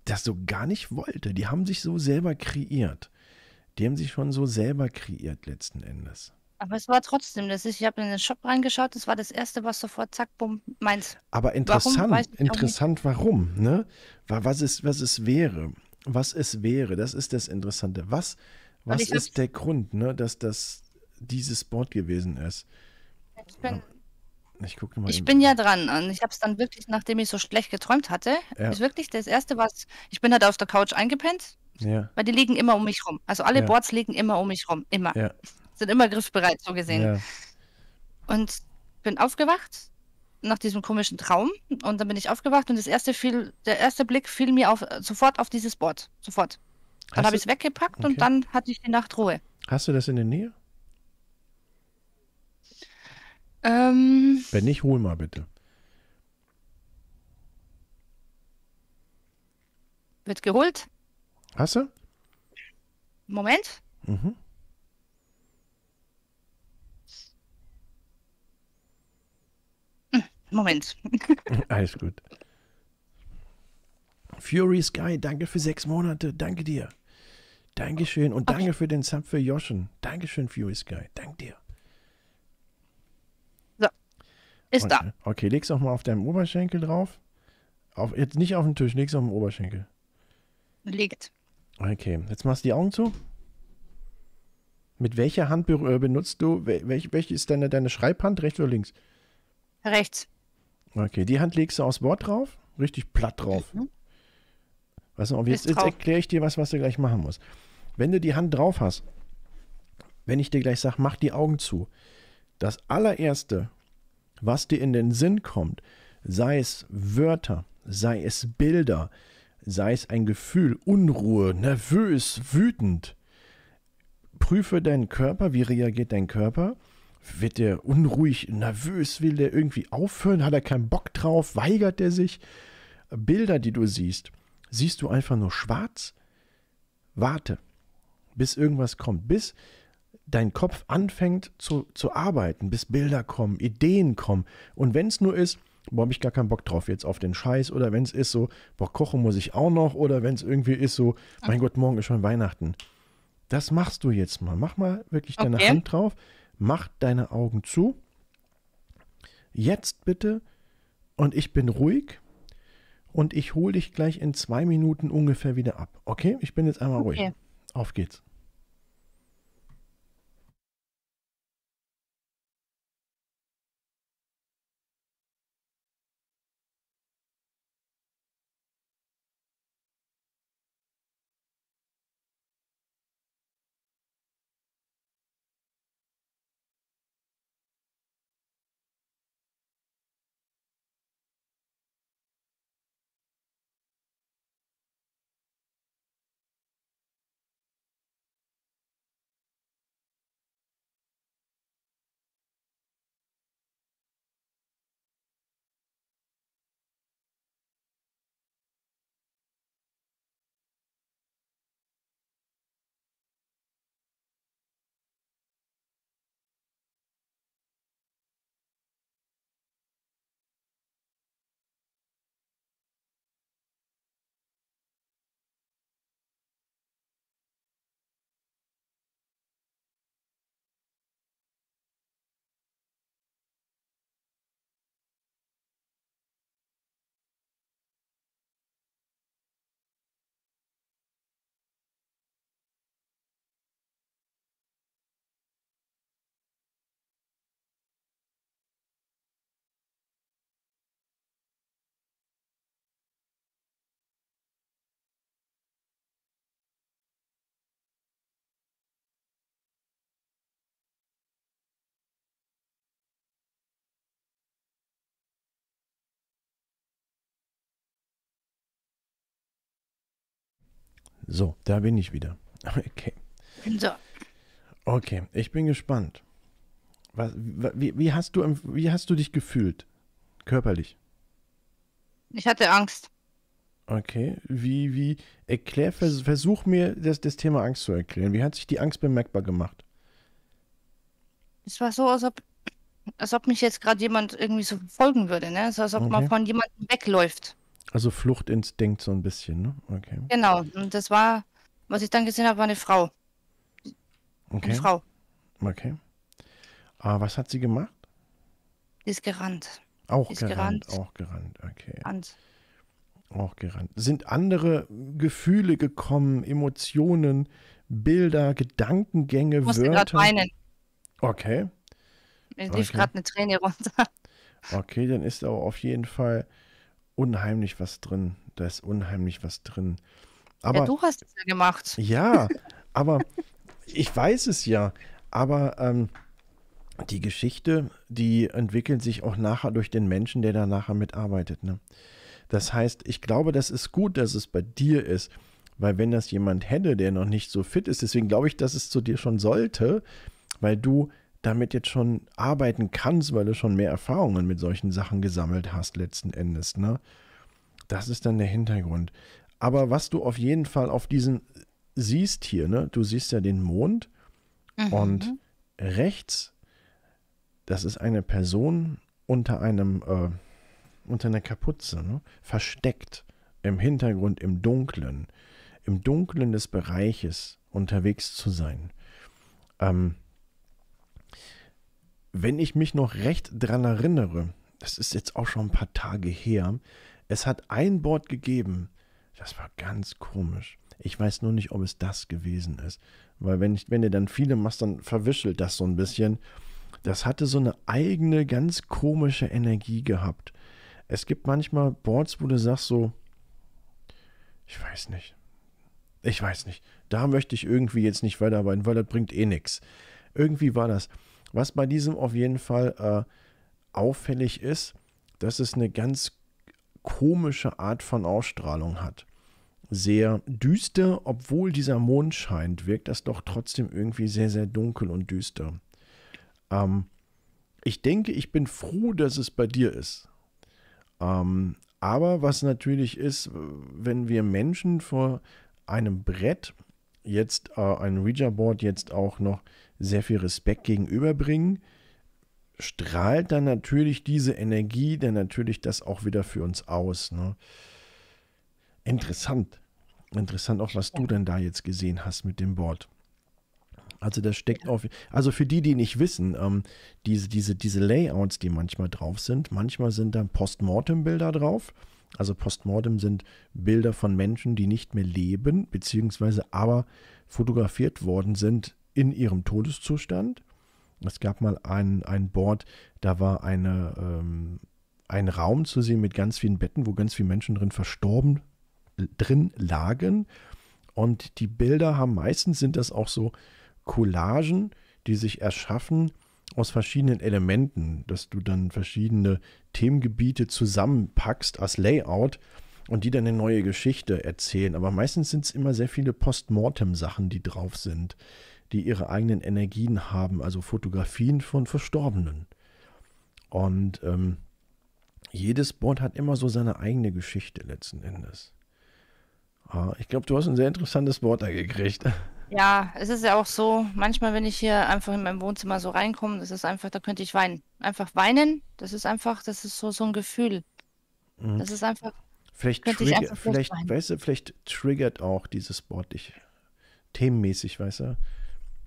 das so gar nicht wollte. Die haben sich so selber kreiert. Die haben sich schon so selber kreiert letzten Endes. Aber es war trotzdem, das ist, ich habe in den Shop reingeschaut, das war das erste, was sofort zack, bumm, meins. Aber interessant, warum, interessant warum, ne? Was es, was es wäre, was es wäre, das ist das Interessante. Was, was ist der Grund, ne, dass das dieses Board gewesen ist? Ich bin ich gucke mal. Ich bin ja dran und ich habe es dann wirklich, nachdem ich so schlecht geträumt hatte, ja. ist wirklich das erste, was ich bin halt auf der Couch eingepennt, ja. weil die liegen immer um mich rum. Also alle ja. Boards liegen immer um mich rum, immer. Ja. Sind immer griffbereit so gesehen. Und bin aufgewacht nach diesem komischen Traum und dann bin ich aufgewacht und das erste fiel, der erste Blick fiel mir auf sofort auf dieses Board, sofort. Dann habe ich es weggepackt okay. und dann hatte ich die Nacht Ruhe. Hast du das in der Nähe? Ähm, Wenn nicht, hol mal bitte. Wird geholt. Hast du? Moment. Mhm. Hm, Moment. Alles gut. Fury Sky, danke für sechs Monate. Danke dir. Dankeschön. Und danke okay. für den Sub für Joschen. Dankeschön, Fury Sky. Dank dir. Ist okay. da. Okay, leg's auch mal auf deinem Oberschenkel drauf. Auf, jetzt nicht auf den Tisch, leg's auf den Oberschenkel. Legt. Okay, jetzt machst du die Augen zu. Mit welcher Hand äh, benutzt du, welche ist deine, deine Schreibhand, rechts oder links? Rechts. Okay, die Hand legst du aufs Wort drauf, richtig platt drauf. Mhm. Weißt du, jetzt, jetzt erkläre ich dir was, was du gleich machen musst. Wenn du die Hand drauf hast, wenn ich dir gleich sage, mach die Augen zu, das allererste, was dir in den Sinn kommt, sei es Wörter, sei es Bilder, sei es ein Gefühl, Unruhe, nervös, wütend. Prüfe deinen Körper, wie reagiert dein Körper? Wird der unruhig, nervös, will der irgendwie aufhören, hat er keinen Bock drauf, weigert er sich? Bilder, die du siehst, siehst du einfach nur schwarz? Warte, bis irgendwas kommt, bis dein Kopf anfängt zu, zu arbeiten, bis Bilder kommen, Ideen kommen. Und wenn es nur ist, wo habe ich gar keinen Bock drauf jetzt auf den Scheiß. Oder wenn es ist so, boah, kochen muss ich auch noch. Oder wenn es irgendwie ist so, mein Gott, morgen ist schon Weihnachten. Das machst du jetzt mal. Mach mal wirklich deine okay. Hand drauf. Mach deine Augen zu. Jetzt bitte. Und ich bin ruhig. Und ich hole dich gleich in zwei Minuten ungefähr wieder ab. Okay? Ich bin jetzt einmal okay. ruhig. Auf geht's. So, da bin ich wieder. Okay. So. Okay, ich bin gespannt. Was, wie, wie, hast du, wie hast du dich gefühlt? Körperlich? Ich hatte Angst. Okay, wie, wie, erklär, versuch mir das, das Thema Angst zu erklären. Wie hat sich die Angst bemerkbar gemacht? Es war so, als ob, als ob mich jetzt gerade jemand irgendwie so verfolgen würde, ne? So, als ob okay. man von jemandem wegläuft. Also Fluchtinstinkt so ein bisschen, ne? Okay. Genau, und das war, was ich dann gesehen habe, war eine Frau. Okay. Eine Frau. Okay. Aber ah, was hat sie gemacht? Die ist gerannt. Auch ist gerannt, gerannt, Auch gerannt, okay. Gerannt. Auch gerannt. Sind andere Gefühle gekommen, Emotionen, Bilder, Gedankengänge, ich musste Wörter? weinen. Okay. Mir lief okay. gerade eine Träne runter. Okay, dann ist aber auf jeden Fall unheimlich was drin. Da ist unheimlich was drin. Aber, ja, du hast es ja gemacht. Ja, aber ich weiß es ja. Aber ähm, die Geschichte, die entwickelt sich auch nachher durch den Menschen, der da nachher mitarbeitet. Ne? Das heißt, ich glaube, das ist gut, dass es bei dir ist. Weil wenn das jemand hätte, der noch nicht so fit ist, deswegen glaube ich, dass es zu dir schon sollte, weil du damit jetzt schon arbeiten kannst, weil du schon mehr Erfahrungen mit solchen Sachen gesammelt hast letzten Endes. Ne? Das ist dann der Hintergrund. Aber was du auf jeden Fall auf diesen siehst hier, ne? du siehst ja den Mond mhm. und rechts, das ist eine Person unter einem, äh, unter einer Kapuze, ne? versteckt im Hintergrund, im Dunklen, im Dunklen des Bereiches unterwegs zu sein. Ähm, wenn ich mich noch recht dran erinnere, das ist jetzt auch schon ein paar Tage her, es hat ein Board gegeben, das war ganz komisch. Ich weiß nur nicht, ob es das gewesen ist. Weil wenn, ich, wenn du dann viele machst, dann verwischelt das so ein bisschen. Das hatte so eine eigene, ganz komische Energie gehabt. Es gibt manchmal Boards, wo du sagst so, ich weiß nicht. Ich weiß nicht. Da möchte ich irgendwie jetzt nicht weiterarbeiten, weil das bringt eh nichts. Irgendwie war das. Was bei diesem auf jeden Fall äh, auffällig ist, dass es eine ganz komische Art von Ausstrahlung hat. Sehr düster, obwohl dieser Mond scheint, wirkt das doch trotzdem irgendwie sehr, sehr dunkel und düster. Ähm, ich denke, ich bin froh, dass es bei dir ist. Ähm, aber was natürlich ist, wenn wir Menschen vor einem Brett, jetzt äh, ein Ouija-Board, jetzt auch noch sehr viel Respekt gegenüberbringen, strahlt dann natürlich diese Energie dann natürlich das auch wieder für uns aus. Ne? Interessant. Interessant auch, was du denn da jetzt gesehen hast mit dem Board. Also das steckt auf. Also für die, die nicht wissen, ähm, diese, diese, diese Layouts, die manchmal drauf sind, manchmal sind dann Postmortem-Bilder drauf. Also Postmortem sind Bilder von Menschen, die nicht mehr leben, beziehungsweise aber fotografiert worden sind in ihrem Todeszustand. Es gab mal ein, ein Board, da war eine, ähm, ein Raum zu sehen mit ganz vielen Betten, wo ganz viele Menschen drin verstorben äh, drin lagen. Und die Bilder haben meistens sind das auch so Collagen, die sich erschaffen aus verschiedenen Elementen, dass du dann verschiedene Themengebiete zusammenpackst als Layout und die dann eine neue Geschichte erzählen. Aber meistens sind es immer sehr viele Postmortem-Sachen, die drauf sind die ihre eigenen Energien haben, also Fotografien von Verstorbenen. Und ähm, jedes Board hat immer so seine eigene Geschichte letzten Endes. Ah, ich glaube, du hast ein sehr interessantes Board da gekriegt. Ja, es ist ja auch so, manchmal, wenn ich hier einfach in meinem Wohnzimmer so reinkomme, das ist einfach, da könnte ich weinen. Einfach weinen, das ist einfach, das ist so, so ein Gefühl. Mhm. Das ist einfach. Vielleicht, trigger, einfach vielleicht, weißt du, vielleicht triggert auch dieses Board dich themenmäßig, weißt du?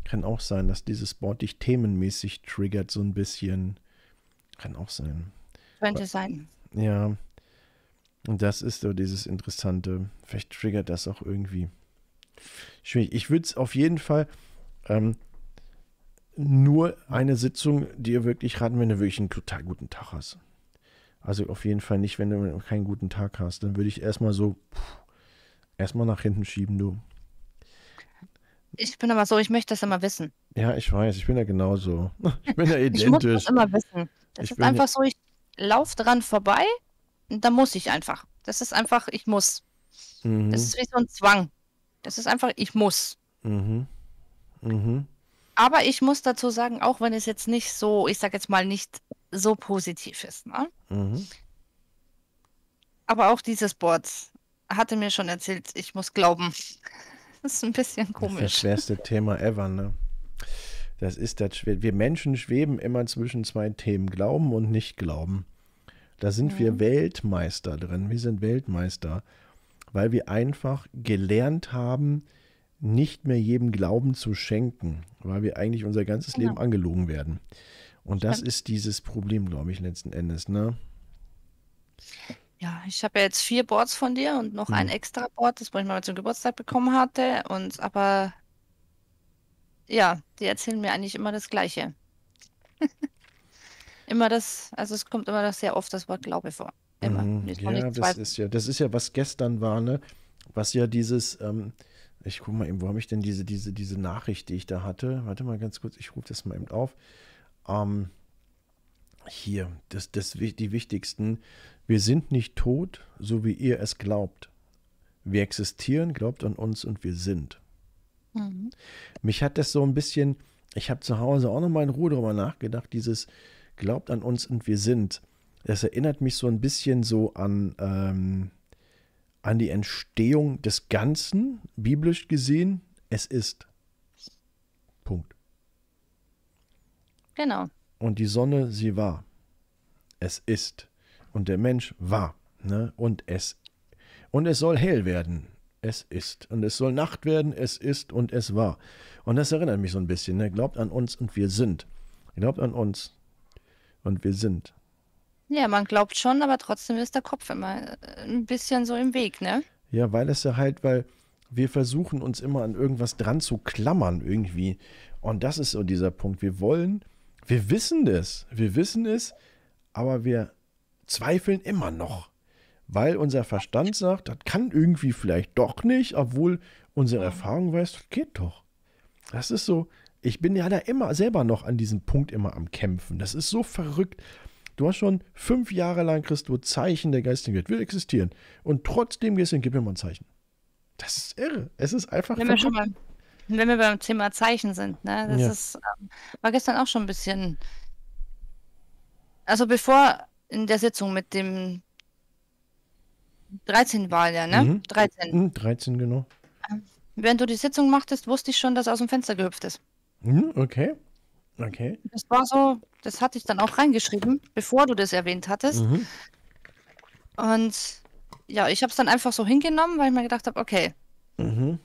Kann auch sein, dass dieses Board dich themenmäßig triggert, so ein bisschen. Kann auch sein. Könnte Aber, sein. Ja. Und das ist so dieses Interessante. Vielleicht triggert das auch irgendwie. Schwierig. Ich würde es auf jeden Fall ähm, nur eine Sitzung dir wirklich raten, wenn du wirklich einen total guten Tag hast. Also auf jeden Fall nicht, wenn du keinen guten Tag hast. Dann würde ich erstmal so erstmal nach hinten schieben, du ich bin immer so, ich möchte das immer wissen. Ja, ich weiß, ich bin ja genauso. Ich bin ja identisch. ich muss das immer wissen. Das ich ist einfach so, ich laufe dran vorbei und dann muss ich einfach. Das ist einfach, ich muss. Mhm. Das ist wie so ein Zwang. Das ist einfach, ich muss. Mhm. Mhm. Aber ich muss dazu sagen, auch wenn es jetzt nicht so, ich sag jetzt mal, nicht so positiv ist. Ne? Mhm. Aber auch dieses Board hatte mir schon erzählt, ich muss glauben. Das ist ein bisschen komisch. Das, ist das schwerste Thema ever, ne? Das ist das Schwer. Wir Menschen schweben immer zwischen zwei Themen, Glauben und Nicht-Glauben. Da sind mhm. wir Weltmeister drin. Wir sind Weltmeister, weil wir einfach gelernt haben, nicht mehr jedem Glauben zu schenken, weil wir eigentlich unser ganzes genau. Leben angelogen werden. Und das ist dieses Problem, glaube ich, letzten Endes, ne? Ja, ich habe ja jetzt vier Boards von dir und noch ein mhm. extra Board, das ich mal zum Geburtstag bekommen hatte. Und aber ja, die erzählen mir eigentlich immer das Gleiche. Immer das, also es kommt immer das sehr oft das Wort Glaube vor. Immer. Mhm, Ja, das ist ja, das ist ja, was gestern war, ne? Was ja dieses, ähm, ich guck mal eben, wo habe ich denn diese, diese, diese Nachricht, die ich da hatte? Warte mal ganz kurz, ich rufe das mal eben auf. Ähm, hier, das, das, die wichtigsten. Wir sind nicht tot, so wie ihr es glaubt. Wir existieren, glaubt an uns und wir sind. Mhm. Mich hat das so ein bisschen, ich habe zu Hause auch nochmal in Ruhe darüber nachgedacht, dieses glaubt an uns und wir sind. Das erinnert mich so ein bisschen so an, ähm, an die Entstehung des Ganzen, biblisch gesehen, es ist. Punkt. Genau. Und die Sonne, sie war. Es ist. Und der Mensch war. Ne? Und es. Und es soll hell werden. Es ist. Und es soll Nacht werden. Es ist und es war. Und das erinnert mich so ein bisschen. Ne? Glaubt an uns und wir sind. Glaubt an uns und wir sind. Ja, man glaubt schon, aber trotzdem ist der Kopf immer äh, ein bisschen so im Weg, ne? Ja, weil es ja halt, weil wir versuchen uns immer an irgendwas dran zu klammern irgendwie. Und das ist so dieser Punkt. Wir wollen wir wissen es, wir wissen es, aber wir zweifeln immer noch, weil unser Verstand sagt, das kann irgendwie vielleicht doch nicht, obwohl unsere Erfahrung weiß, das geht doch. Das ist so, ich bin ja da immer selber noch an diesem Punkt immer am Kämpfen. Das ist so verrückt. Du hast schon fünf Jahre lang kriegst du Zeichen, der geistigen Welt will existieren. Und trotzdem gehst du hin, gib mir mal ein Zeichen. Das ist irre. Es ist einfach. Wenn wir schon mal wenn wir beim Thema Zeichen sind, ne? Das ja. ist, ähm, war gestern auch schon ein bisschen. Also bevor in der Sitzung mit dem 13 war ja, ne? Mhm. 13. 13, mhm, genau. Ähm, während du die Sitzung machtest, wusste ich schon, dass er aus dem Fenster gehüpft ist. Mhm, okay. Okay. Das war so, das hatte ich dann auch reingeschrieben, bevor du das erwähnt hattest. Mhm. Und ja, ich habe es dann einfach so hingenommen, weil ich mir gedacht habe, okay. Mhm.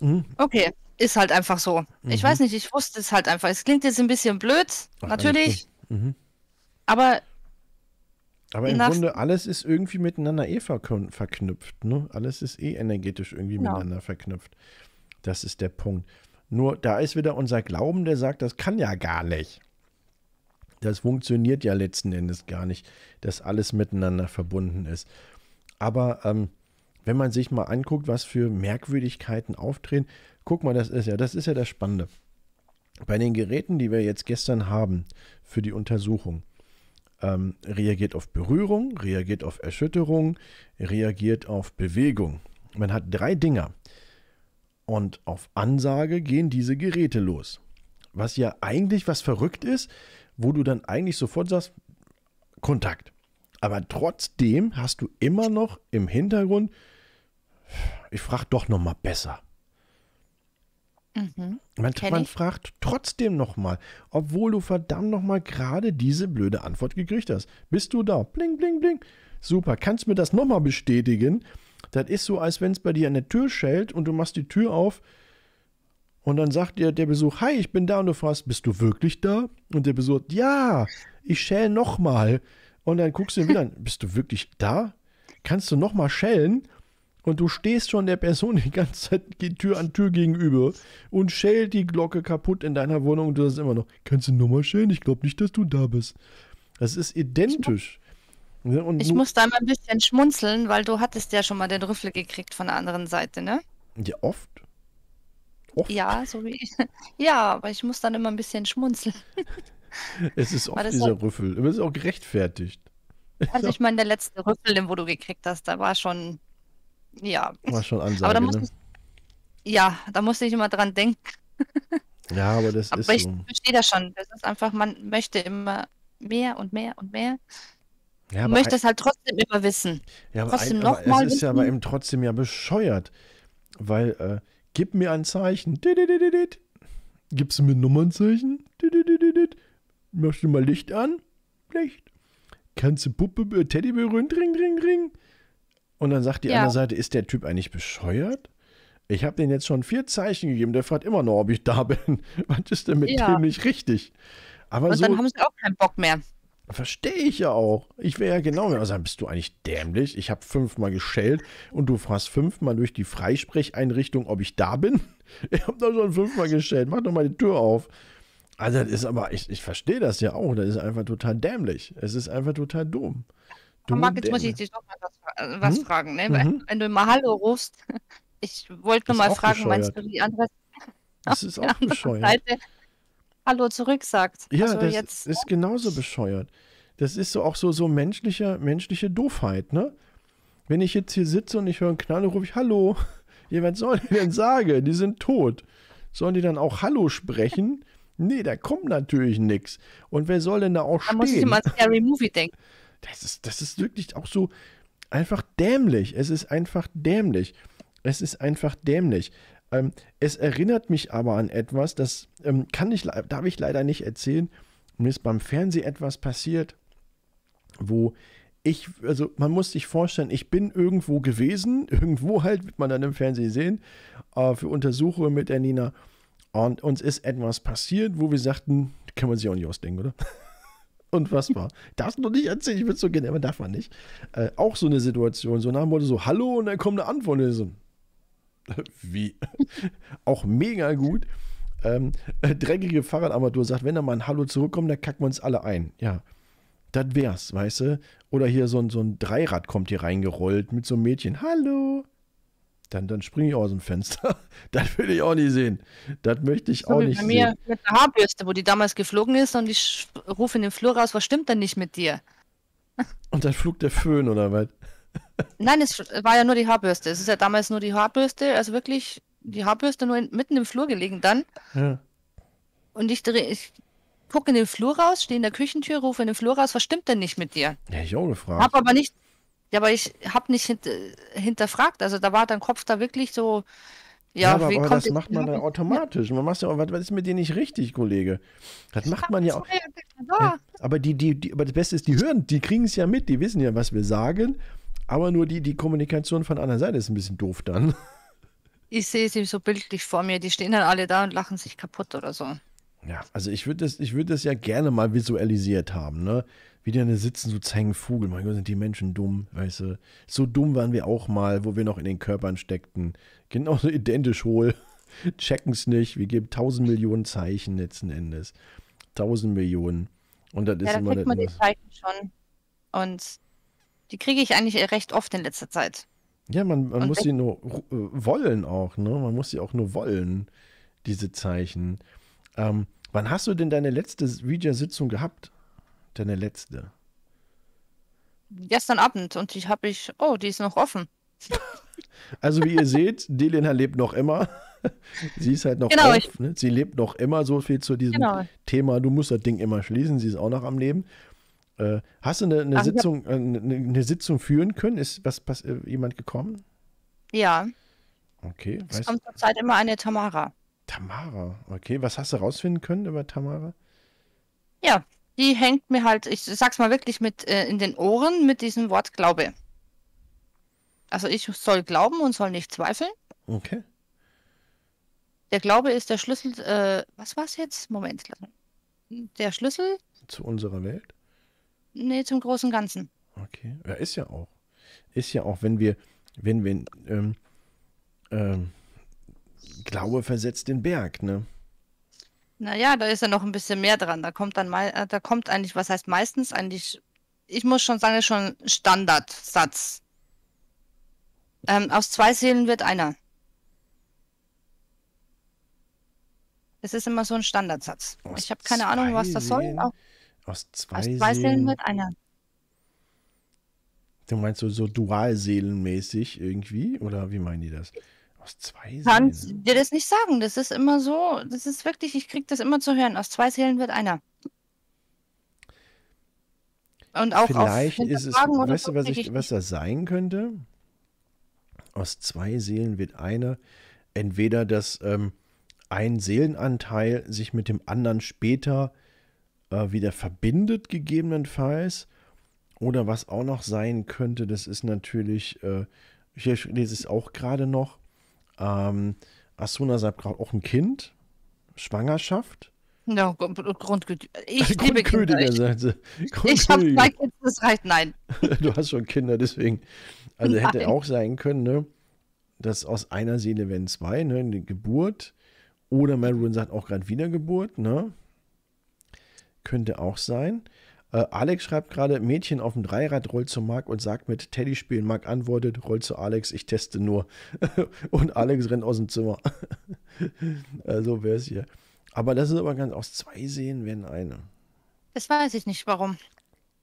Mhm. Okay, ist halt einfach so. Mhm. Ich weiß nicht, ich wusste es halt einfach. Es klingt jetzt ein bisschen blöd, Ach, natürlich. Mhm. Aber. Aber im Grunde, alles ist irgendwie miteinander eh verknüpft. Ne? Alles ist eh energetisch irgendwie genau. miteinander verknüpft. Das ist der Punkt. Nur da ist wieder unser Glauben, der sagt, das kann ja gar nicht. Das funktioniert ja letzten Endes gar nicht, dass alles miteinander verbunden ist. Aber ähm, wenn man sich mal anguckt, was für Merkwürdigkeiten auftreten, guck mal, das ist ja, das ist ja das Spannende. Bei den Geräten, die wir jetzt gestern haben für die Untersuchung, ähm, reagiert auf Berührung, reagiert auf Erschütterung, reagiert auf Bewegung. Man hat drei Dinger. Und auf Ansage gehen diese Geräte los. Was ja eigentlich was verrückt ist, wo du dann eigentlich sofort sagst, Kontakt. Aber trotzdem hast du immer noch im Hintergrund, ich frage doch noch mal besser. Mhm. Man, man fragt trotzdem nochmal, obwohl du verdammt nochmal gerade diese blöde Antwort gekriegt hast. Bist du da? Bling, bling, bling. Super, kannst du mir das nochmal bestätigen? Das ist so, als wenn es bei dir an der Tür schellt und du machst die Tür auf und dann sagt dir der Besuch, hi, ich bin da und du fragst, bist du wirklich da? Und der Besuch, ja, ich schäle nochmal. Und dann guckst du ihn wieder an, bist du wirklich da? Kannst du nochmal schellen? Und du stehst schon der Person die ganze Zeit Tür an Tür gegenüber und schält die Glocke kaputt in deiner Wohnung und du sagst immer noch, kannst du nochmal schälen? Ich glaube nicht, dass du da bist. Das ist identisch. Und ich muss da mal ein bisschen schmunzeln, weil du hattest ja schon mal den Rüffel gekriegt von der anderen Seite, ne? Ja, oft. oft. Ja, so wie ich. Ja, aber ich muss dann immer ein bisschen schmunzeln. Es ist oft dieser auch, Rüffel. Aber es ist auch gerechtfertigt. Also ich meine, der letzte Rüffel, den wo du gekriegt hast, da war schon ja. War schon Ansage, aber da muss ne? ich, Ja, da musste ich immer dran denken. ja, aber das aber ist. Aber ich so. verstehe das schon. Das ist einfach, man möchte immer mehr und mehr und mehr. Ja, aber möchte es halt trotzdem immer wissen. Ja, aber, trotzdem ein, aber es ist ja aber eben trotzdem ja bescheuert. Weil, äh, gib mir ein Zeichen. Gibst du mir Nummernzeichen? Möchtest du mal Licht an? Licht. Kannst du Puppe, äh, Teddy berühren? Ring, ring, ring. Und dann sagt die ja. andere Seite, ist der Typ eigentlich bescheuert? Ich habe den jetzt schon vier Zeichen gegeben, der fragt immer noch, ob ich da bin. Was ist denn mit ja. dem nicht richtig? Aber und so, dann haben sie auch keinen Bock mehr. Verstehe ich ja auch. Ich wäre ja genau, wenn man sagt, bist du eigentlich dämlich? Ich habe fünfmal geschellt und du fragst fünfmal durch die Freisprecheinrichtung, ob ich da bin. Ich habe doch schon fünfmal geschellt. Mach doch mal die Tür auf. Also das ist aber, ich, ich verstehe das ja auch. Das ist einfach total dämlich. Es ist einfach total dumm. Du Marc, jetzt muss ich dich nochmal was, äh, was hm? fragen. Ne? Mhm. Wenn du mal Hallo rufst, ich wollte nur mal fragen, bescheuert. meinst du die andere, das ist auch bescheuert. Seite Hallo zurück sagt? Ja, also das jetzt, ist genauso bescheuert. Das ist so auch so, so menschliche, menschliche Doofheit, ne? Wenn ich jetzt hier sitze und ich höre einen Knall, rufe ich Hallo. Ja, was soll ich denn sagen? Die sind tot. Sollen die dann auch Hallo sprechen? Nee, da kommt natürlich nichts. Und wer soll denn da auch da stehen? Da muss ich immer an Scary Movie denken. Das ist, das ist wirklich auch so einfach dämlich. Es ist einfach dämlich. Es ist einfach dämlich. Ähm, es erinnert mich aber an etwas, das ähm, kann ich, darf ich leider nicht erzählen. Mir ist beim Fernsehen etwas passiert, wo ich, also man muss sich vorstellen, ich bin irgendwo gewesen, irgendwo halt, wird man dann im Fernsehen sehen, äh, für Untersuchungen mit der Nina. Und uns ist etwas passiert, wo wir sagten, kann man sich auch nicht ausdenken, oder? unfassbar. Darfst du noch nicht erzählen, ich würde so gerne, aber darf man nicht. Äh, auch so eine Situation, so nach dem Motto so, hallo, und dann kommt eine Antwort. So, wie? auch mega gut. Ähm, äh, dreckige Fahrradarmatur sagt, wenn da mal ein Hallo zurückkommt, dann kacken wir uns alle ein. Ja, das wär's, weißt du? Oder hier so ein, so ein Dreirad kommt hier reingerollt mit so einem Mädchen. Hallo dann, dann springe ich aus dem Fenster. das will ich auch nicht sehen. Das möchte ich so auch nicht sehen. Bei mir sehen. mit der Haarbürste, wo die damals geflogen ist und ich rufe in den Flur raus, was stimmt denn nicht mit dir? Und dann flog der Föhn oder was? Nein, es war ja nur die Haarbürste. Es ist ja damals nur die Haarbürste, also wirklich die Haarbürste nur in, mitten im Flur gelegen dann. Ja. Und ich, dreh, ich gucke in den Flur raus, stehe in der Küchentür, rufe in den Flur raus, was stimmt denn nicht mit dir? Ja, ich auch gefragt. Hab aber nicht ja, aber ich habe nicht hint äh, hinterfragt. Also da war dein Kopf da wirklich so. Ja, ja aber, aber das macht man da automatisch. Man macht ja was, was ist mit dir nicht richtig, Kollege? Das macht man ja auch. Ja, aber, die, die, die, aber das Beste ist, die hören, die kriegen es ja mit, die wissen ja, was wir sagen. Aber nur die, die Kommunikation von einer Seite ist ein bisschen doof dann. Ich sehe sie so bildlich vor mir. Die stehen dann alle da und lachen sich kaputt oder so. Ja, also ich würde das, würd das ja gerne mal visualisiert haben. Ne? wie die sitzen, so zeigen Vogel. Mein Gott, sind die Menschen dumm, weißt du. So dumm waren wir auch mal, wo wir noch in den Körpern steckten. Genauso identisch hohl. Checken es nicht. Wir geben tausend Millionen Zeichen letzten Endes. Tausend Millionen. Und das ja, ist da immer... Ja, man die Zeichen schon. Und die kriege ich eigentlich recht oft in letzter Zeit. Ja, man, man muss sie nur äh, wollen auch, ne? Man muss sie auch nur wollen, diese Zeichen. Ähm, wann hast du denn deine letzte Ouija-Sitzung gehabt? Deine letzte. Gestern Abend und ich habe ich, oh, die ist noch offen. Also wie ihr seht, Delena lebt noch immer. Sie ist halt noch genau, auf, ne? sie lebt noch immer so viel zu diesem genau. Thema. Du musst das Ding immer schließen. Sie ist auch noch am Leben. Äh, hast du eine, eine Ach, Sitzung, eine, äh, ne, eine, Sitzung führen können? Ist was, was äh, jemand gekommen? Ja. Okay. Es weißt kommt zurzeit immer eine Tamara. Tamara, okay. Was hast du rausfinden können über Tamara? Ja, die hängt mir halt, ich sag's mal wirklich, mit äh, in den Ohren mit diesem Wort Glaube. Also ich soll glauben und soll nicht zweifeln. Okay. Der Glaube ist der Schlüssel, äh, was war's jetzt? Moment. Der Schlüssel? Zu unserer Welt? Nee, zum großen Ganzen. Okay. Ja, ist ja auch. Ist ja auch, wenn wir, wenn wir, ähm, ähm, Glaube versetzt den Berg, ne? Naja, da ist ja noch ein bisschen mehr dran. Da kommt dann mal, äh, da kommt eigentlich, was heißt meistens eigentlich, ich muss schon sagen, schon Standardsatz. Ähm, aus zwei Seelen wird einer. Es ist immer so ein Standardsatz. Aus ich habe keine Ahnung, was das soll. Aus zwei, aus zwei Seelen, Seelen wird einer. Du meinst so, so dualseelenmäßig irgendwie? Oder wie meinen die das? Aus zwei Seelen? Kann dir das nicht sagen. Das ist immer so, das ist wirklich, ich kriege das immer zu hören. Aus zwei Seelen wird einer. Und auch Vielleicht ist es, weißt du, was, ich, was das sein könnte? Aus zwei Seelen wird einer. Entweder, dass ähm, ein Seelenanteil sich mit dem anderen später äh, wieder verbindet, gegebenenfalls. Oder was auch noch sein könnte, das ist natürlich, äh, ich lese es auch gerade noch, ähm, Asuna sagt gerade auch ein Kind, Schwangerschaft. No, Grundgütiger. Ich liebe Kinder. Ich, ich habe zwei das reicht, nein. du hast schon Kinder, deswegen. Also nein. hätte auch sein können, ne? Dass aus einer Seele werden zwei, ne? Eine Geburt. Oder Marilyn sagt auch gerade Wiedergeburt, ne? Könnte auch sein. Äh, Alex schreibt gerade, Mädchen auf dem Dreirad rollt zu Marc und sagt mit Teddy spielen. Marc antwortet, rollt zu Alex, ich teste nur. und Alex rennt aus dem Zimmer. also wäre es hier. Aber das ist aber ganz aus zwei Seen werden eine. Das weiß ich nicht warum.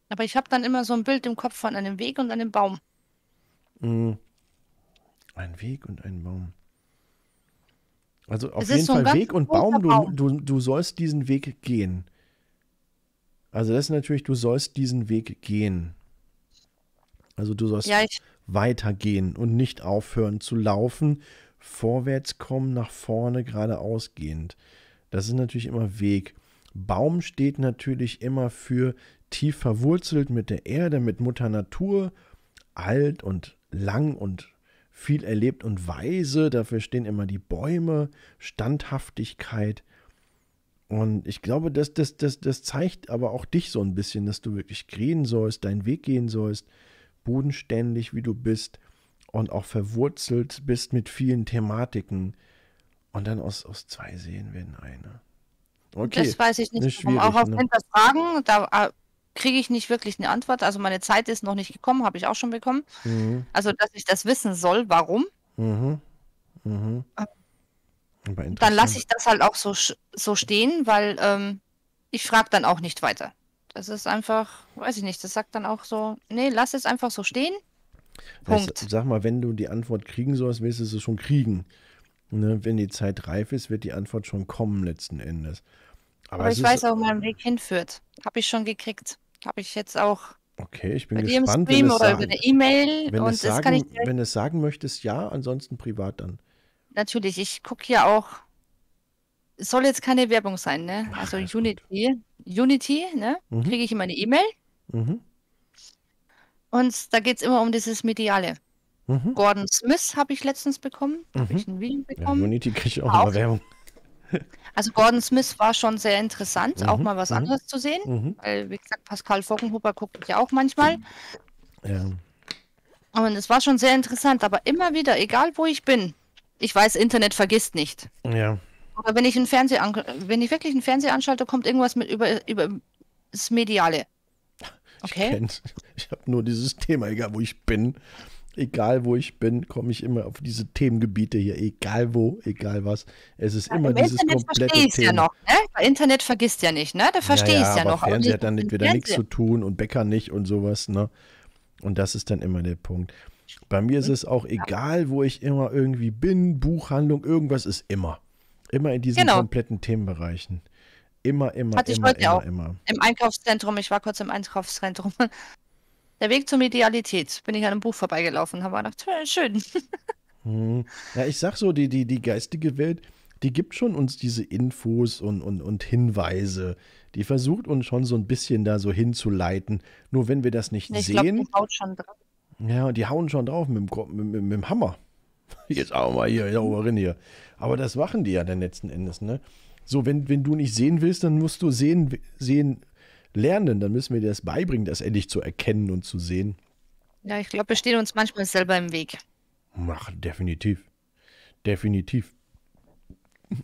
Aber ich habe dann immer so ein Bild im Kopf von einem Weg und einem Baum. Mm. Ein Weg und ein Baum. Also auf es jeden so Fall Weg und Baum. Baum. Du, du, du sollst diesen Weg gehen. Also das ist natürlich, du sollst diesen Weg gehen. Also du sollst ja, weitergehen und nicht aufhören zu laufen, vorwärts kommen, nach vorne, geradeausgehend. Das ist natürlich immer Weg. Baum steht natürlich immer für tief verwurzelt mit der Erde, mit Mutter Natur, alt und lang und viel erlebt und weise. Dafür stehen immer die Bäume, Standhaftigkeit. Und ich glaube, das, das, das, das zeigt aber auch dich so ein bisschen, dass du wirklich gehen sollst, deinen Weg gehen sollst, bodenständig, wie du bist und auch verwurzelt bist mit vielen Thematiken. Und dann aus, aus zwei Seen werden eine. Okay. Das weiß ich nicht. Warum. Auch auf ne? Fragen, da äh, kriege ich nicht wirklich eine Antwort. Also meine Zeit ist noch nicht gekommen, habe ich auch schon bekommen. Mhm. Also, dass ich das wissen soll, warum. Mhm. Mhm. Dann lasse ich das halt auch so, so stehen, weil ähm, ich frage dann auch nicht weiter. Das ist einfach, weiß ich nicht, das sagt dann auch so, nee, lass es einfach so stehen. Punkt. Ich, sag mal, wenn du die Antwort kriegen sollst, willst du es schon kriegen. Ne? Wenn die Zeit reif ist, wird die Antwort schon kommen letzten Endes. Aber, Aber ich weiß auch, wo mein Weg hinführt. Habe ich schon gekriegt. Habe ich jetzt auch Okay, ich bin Bei gespannt. Stream wenn oder über eine E-Mail. Wenn, es sagen, es sagen möchtest, ja, ansonsten privat dann natürlich, ich gucke hier auch. Es soll jetzt keine Werbung sein, ne? Ach, also Unity, gut. Unity, ne? Mhm. Kriege ich immer eine E-Mail. Mhm. Und da geht es immer um dieses Mediale. Mhm. Gordon Smith habe ich letztens bekommen. Mhm. Habe ich ein Video bekommen. Ja, Unity kriege ich auch, auch immer Werbung. Also Gordon Smith war schon sehr interessant, mhm. auch mal was mhm. anderes zu sehen. Mhm. Weil, wie gesagt, Pascal Fockenhuber guckt ja auch manchmal. Ja. Und es war schon sehr interessant, aber immer wieder, egal wo ich bin, ich weiß, Internet vergisst nicht. Ja. Aber wenn ich einen Fernseher wenn ich wirklich einen Fernseher anschalte, kommt irgendwas mit über, über das Mediale. Okay. Ich, ich habe nur dieses Thema, egal wo ich bin. Egal wo ich bin, komme ich immer auf diese Themengebiete hier. Egal wo, egal was. Es ist ja, immer im dieses Internet komplette verstehe Thema. Ja noch, ne? Bei Internet vergisst ja nicht, ne? Da verstehe ja, ja, ich ja aber noch. Fernseher hat dann wieder nichts zu tun und Bäcker nicht und sowas, ne? Und das ist dann immer der Punkt. Bei mir ist es auch egal, wo ich immer irgendwie bin, Buchhandlung, irgendwas ist immer. Immer in diesen genau. kompletten Themenbereichen. Immer, immer, Hatte immer, ich heute immer, auch immer. Im Einkaufszentrum, ich war kurz im Einkaufszentrum. Der Weg zum Idealität. Bin ich an einem Buch vorbeigelaufen, habe gedacht, schön. Mhm. Ja, ich sag so, die, die, die geistige Welt, die gibt schon uns diese Infos und, und, und Hinweise. Die versucht uns schon so ein bisschen da so hinzuleiten. Nur wenn wir das nicht ich sehen. Glaub, die baut schon dran ja, und die hauen schon drauf mit dem, mit, mit, mit dem Hammer. Jetzt auch mal hier, hier oben hier. Aber das machen die ja dann letzten Endes, ne? So, wenn, wenn du nicht sehen willst, dann musst du sehen, sehen lernen. Dann müssen wir dir das beibringen, das endlich zu erkennen und zu sehen. Ja, ich glaube, wir stehen uns manchmal selber im Weg. Ach, definitiv. Definitiv.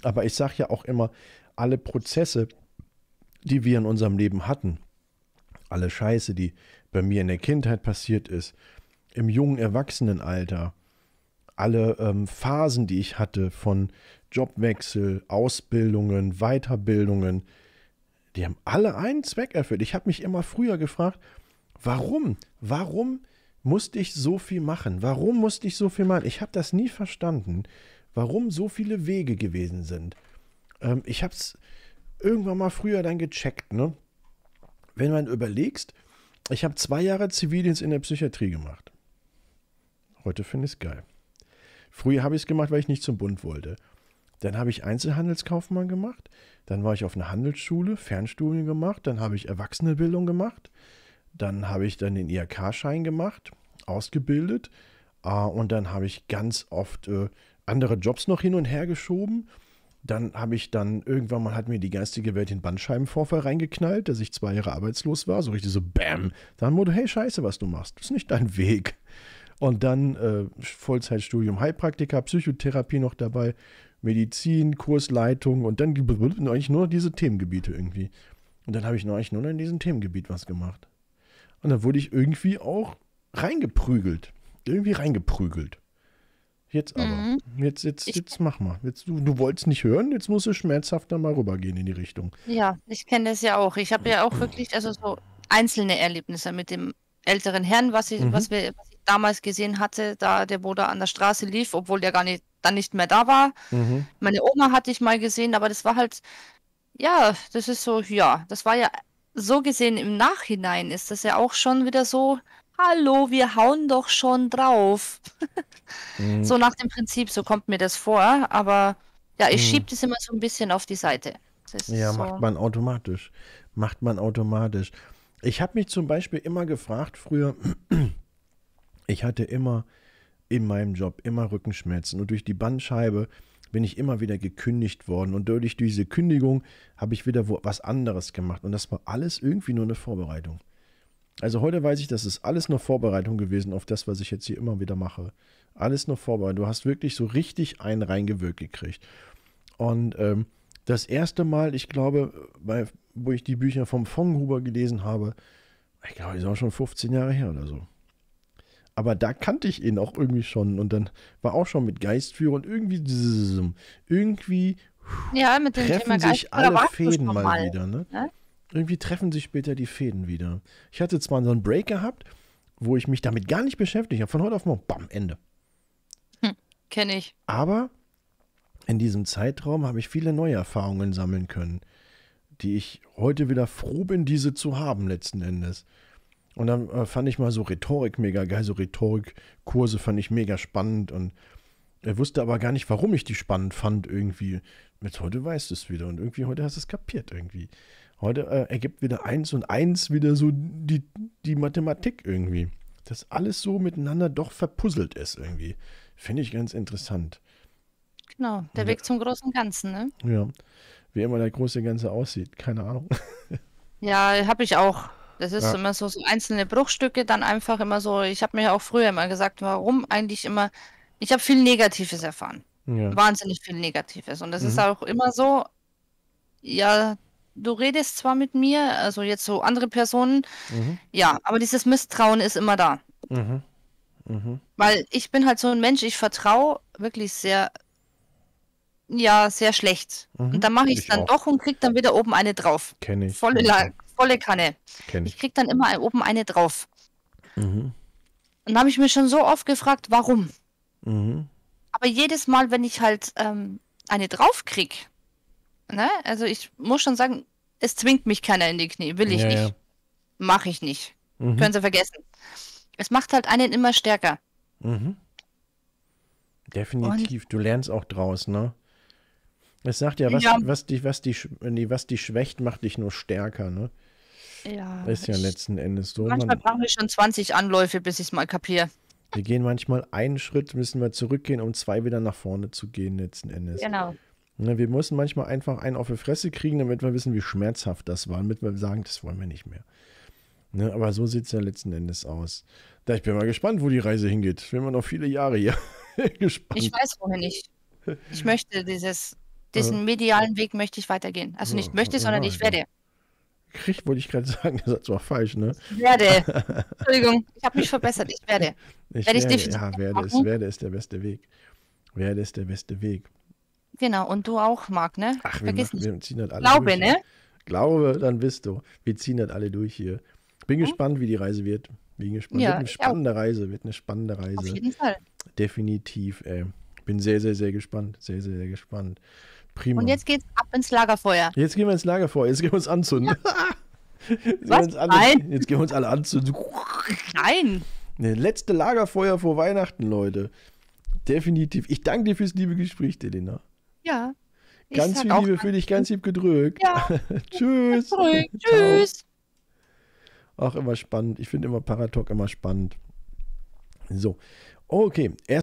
Aber ich sage ja auch immer, alle Prozesse, die wir in unserem Leben hatten, alle Scheiße, die bei mir in der Kindheit passiert ist, im jungen Erwachsenenalter alle ähm, Phasen, die ich hatte von Jobwechsel, Ausbildungen, Weiterbildungen, die haben alle einen Zweck erfüllt. Ich habe mich immer früher gefragt, warum? Warum musste ich so viel machen? Warum musste ich so viel machen? Ich habe das nie verstanden, warum so viele Wege gewesen sind. Ähm, ich habe es irgendwann mal früher dann gecheckt, ne? Wenn man überlegst, ich habe zwei Jahre Zivildienst in der Psychiatrie gemacht. Heute finde ich es geil. Früher habe ich es gemacht, weil ich nicht zum Bund wollte. Dann habe ich Einzelhandelskaufmann gemacht. Dann war ich auf einer Handelsschule, Fernstudien gemacht. Dann habe ich Erwachsenenbildung gemacht. Dann habe ich dann den IHK-Schein gemacht, ausgebildet. Ah, und dann habe ich ganz oft äh, andere Jobs noch hin und her geschoben. Dann habe ich dann irgendwann mal hat mir die geistige Welt den Bandscheibenvorfall reingeknallt, dass ich zwei Jahre arbeitslos war. So richtig so Bäm. Dann wurde, hey Scheiße, was du machst. Das ist nicht dein Weg. Und dann äh, Vollzeitstudium Heilpraktiker, Psychotherapie noch dabei, Medizin, Kursleitung und dann eigentlich nur diese Themengebiete irgendwie. Und dann habe ich eigentlich nur in diesem Themengebiet was gemacht. Und dann wurde ich irgendwie auch reingeprügelt. Irgendwie reingeprügelt. Jetzt aber. Mhm. Jetzt, jetzt, jetzt mach mal. Jetzt, du, du wolltest nicht hören, jetzt musst du schmerzhafter mal rübergehen in die Richtung. Ja, ich kenne das ja auch. Ich habe ja auch wirklich also so einzelne Erlebnisse mit dem älteren Herrn, was ich, mhm. was wir, was ich damals gesehen hatte, da der Bruder an der Straße lief, obwohl der gar nicht dann nicht mehr da war. Mhm. Meine Oma hatte ich mal gesehen, aber das war halt, ja, das ist so, ja, das war ja so gesehen im Nachhinein ist das ja auch schon wieder so, hallo, wir hauen doch schon drauf. Mhm. So nach dem Prinzip, so kommt mir das vor, aber ja, ich mhm. schiebe das immer so ein bisschen auf die Seite. ja, so. macht man automatisch. Macht man automatisch. Ich habe mich zum Beispiel immer gefragt, früher, ich hatte immer in meinem Job immer Rückenschmerzen und durch die Bandscheibe bin ich immer wieder gekündigt worden und durch diese Kündigung habe ich wieder was anderes gemacht und das war alles irgendwie nur eine Vorbereitung. Also heute weiß ich, das ist alles nur Vorbereitung gewesen auf das, was ich jetzt hier immer wieder mache. Alles nur Vorbereitung. Du hast wirklich so richtig einen reingewirkt gekriegt. Und ähm, das erste Mal, ich glaube, bei, wo ich die Bücher vom Fonghuber gelesen habe, ich glaube, ist auch schon 15 Jahre her oder so. Aber da kannte ich ihn auch irgendwie schon. Und dann war auch schon mit Geistführer und irgendwie, irgendwie ja, mit dem treffen Thema sich alle Fäden mal, mal, wieder. Ne? Ja? Ne? Irgendwie treffen sich später die Fäden wieder. Ich hatte zwar so einen Break gehabt, wo ich mich damit gar nicht beschäftigt habe. Von heute auf morgen, bam, Ende. Hm, Kenne ich. Aber in diesem Zeitraum habe ich viele neue Erfahrungen sammeln können, die ich heute wieder froh bin, diese zu haben letzten Endes. Und dann äh, fand ich mal so Rhetorik mega geil, so Rhetorikkurse fand ich mega spannend und er wusste aber gar nicht, warum ich die spannend fand irgendwie. Jetzt heute weißt du es wieder und irgendwie heute hast du es kapiert irgendwie. Heute äh, ergibt wieder eins und eins wieder so die, die Mathematik irgendwie. Dass alles so miteinander doch verpuzzelt ist irgendwie. Finde ich ganz interessant. Genau, der Weg zum großen Ganzen, ne? Ja. Wie immer der große Ganze aussieht, keine Ahnung. ja, habe ich auch das ist ja. immer so, so, einzelne Bruchstücke, dann einfach immer so. Ich habe mir auch früher immer gesagt, warum eigentlich immer. Ich habe viel Negatives erfahren. Ja. Wahnsinnig viel Negatives. Und das mhm. ist auch immer so, ja, du redest zwar mit mir, also jetzt so andere Personen, mhm. ja, aber dieses Misstrauen ist immer da. Mhm. mhm. Weil ich bin halt so ein Mensch, ich vertraue wirklich sehr, ja, sehr schlecht. Mhm. Und dann mache ich es dann auch. doch und kriege dann wieder oben eine drauf. Kenne ich. Volle mhm. Lage volle Kanne. Kenn ich. ich krieg dann immer oben eine drauf. Mhm. Und habe ich mir schon so oft gefragt, warum. Mhm. Aber jedes Mal, wenn ich halt ähm, eine draufkrieg, ne, also ich muss schon sagen, es zwingt mich keiner in die Knie, will ich ja, nicht. Ja. Mache ich nicht. Mhm. Können Sie vergessen. Es macht halt einen immer stärker. Mhm. Definitiv, Und du lernst auch draus, ne? Es sagt ja, was, ja. was dich, was dich, was dich schwächt, macht dich nur stärker, ne? Ja. Ist ja letzten Endes so. Manchmal brauchen wir schon 20 Anläufe, bis ich es mal kapiere. Wir gehen manchmal einen Schritt, müssen wir zurückgehen, um zwei wieder nach vorne zu gehen, letzten Endes. Genau. Ne, wir müssen manchmal einfach einen auf die Fresse kriegen, damit wir wissen, wie schmerzhaft das war, damit wir sagen, das wollen wir nicht mehr. Ne, aber so sieht es ja letzten Endes aus. Da ich bin mal gespannt, wo die Reise hingeht. Ich bin man noch viele Jahre hier gespannt. Ich weiß wohin ich. Ich möchte dieses, diesen äh. medialen Weg möchte ich weitergehen. Also nicht möchte, sondern ich werde kriegt, wollte ich gerade sagen. Der Satz war falsch, ne? Ich werde. Entschuldigung, ich habe mich verbessert. Ich werde. Ich werde, werde ich ja, werde ist, werde ist der beste Weg. Werde ist der beste Weg. Genau, und du auch, Marc, ne? Ach, wir, Vergiss machen, wir ziehen das alle Glaube, durch, ne? Glaube, dann bist du. Wir ziehen das alle durch hier. Bin mhm. gespannt, wie die Reise wird. Bin gespannt. Ja, wird eine spannende auch. Reise, wird eine spannende Reise. Auf jeden Fall. Definitiv, ey. Bin sehr, sehr, sehr gespannt. Sehr, sehr, sehr gespannt. Prima. Und jetzt geht's ab ins Lagerfeuer. Jetzt gehen wir ins Lagerfeuer. Jetzt gehen wir uns anzünden. Ja. Was? Alle, Nein. Jetzt gehen wir uns alle anzünden. Nein. Ne, letzte Lagerfeuer vor Weihnachten, Leute. Definitiv. Ich danke dir fürs liebe Gespräch, Elena. Ja. Ganz viel Liebe für dich, ganz lieb gedrückt. Ja. Tschüss. Gedrückt. Tschüss. Auch immer spannend. Ich finde immer Paratalk immer spannend. So. Okay. Erst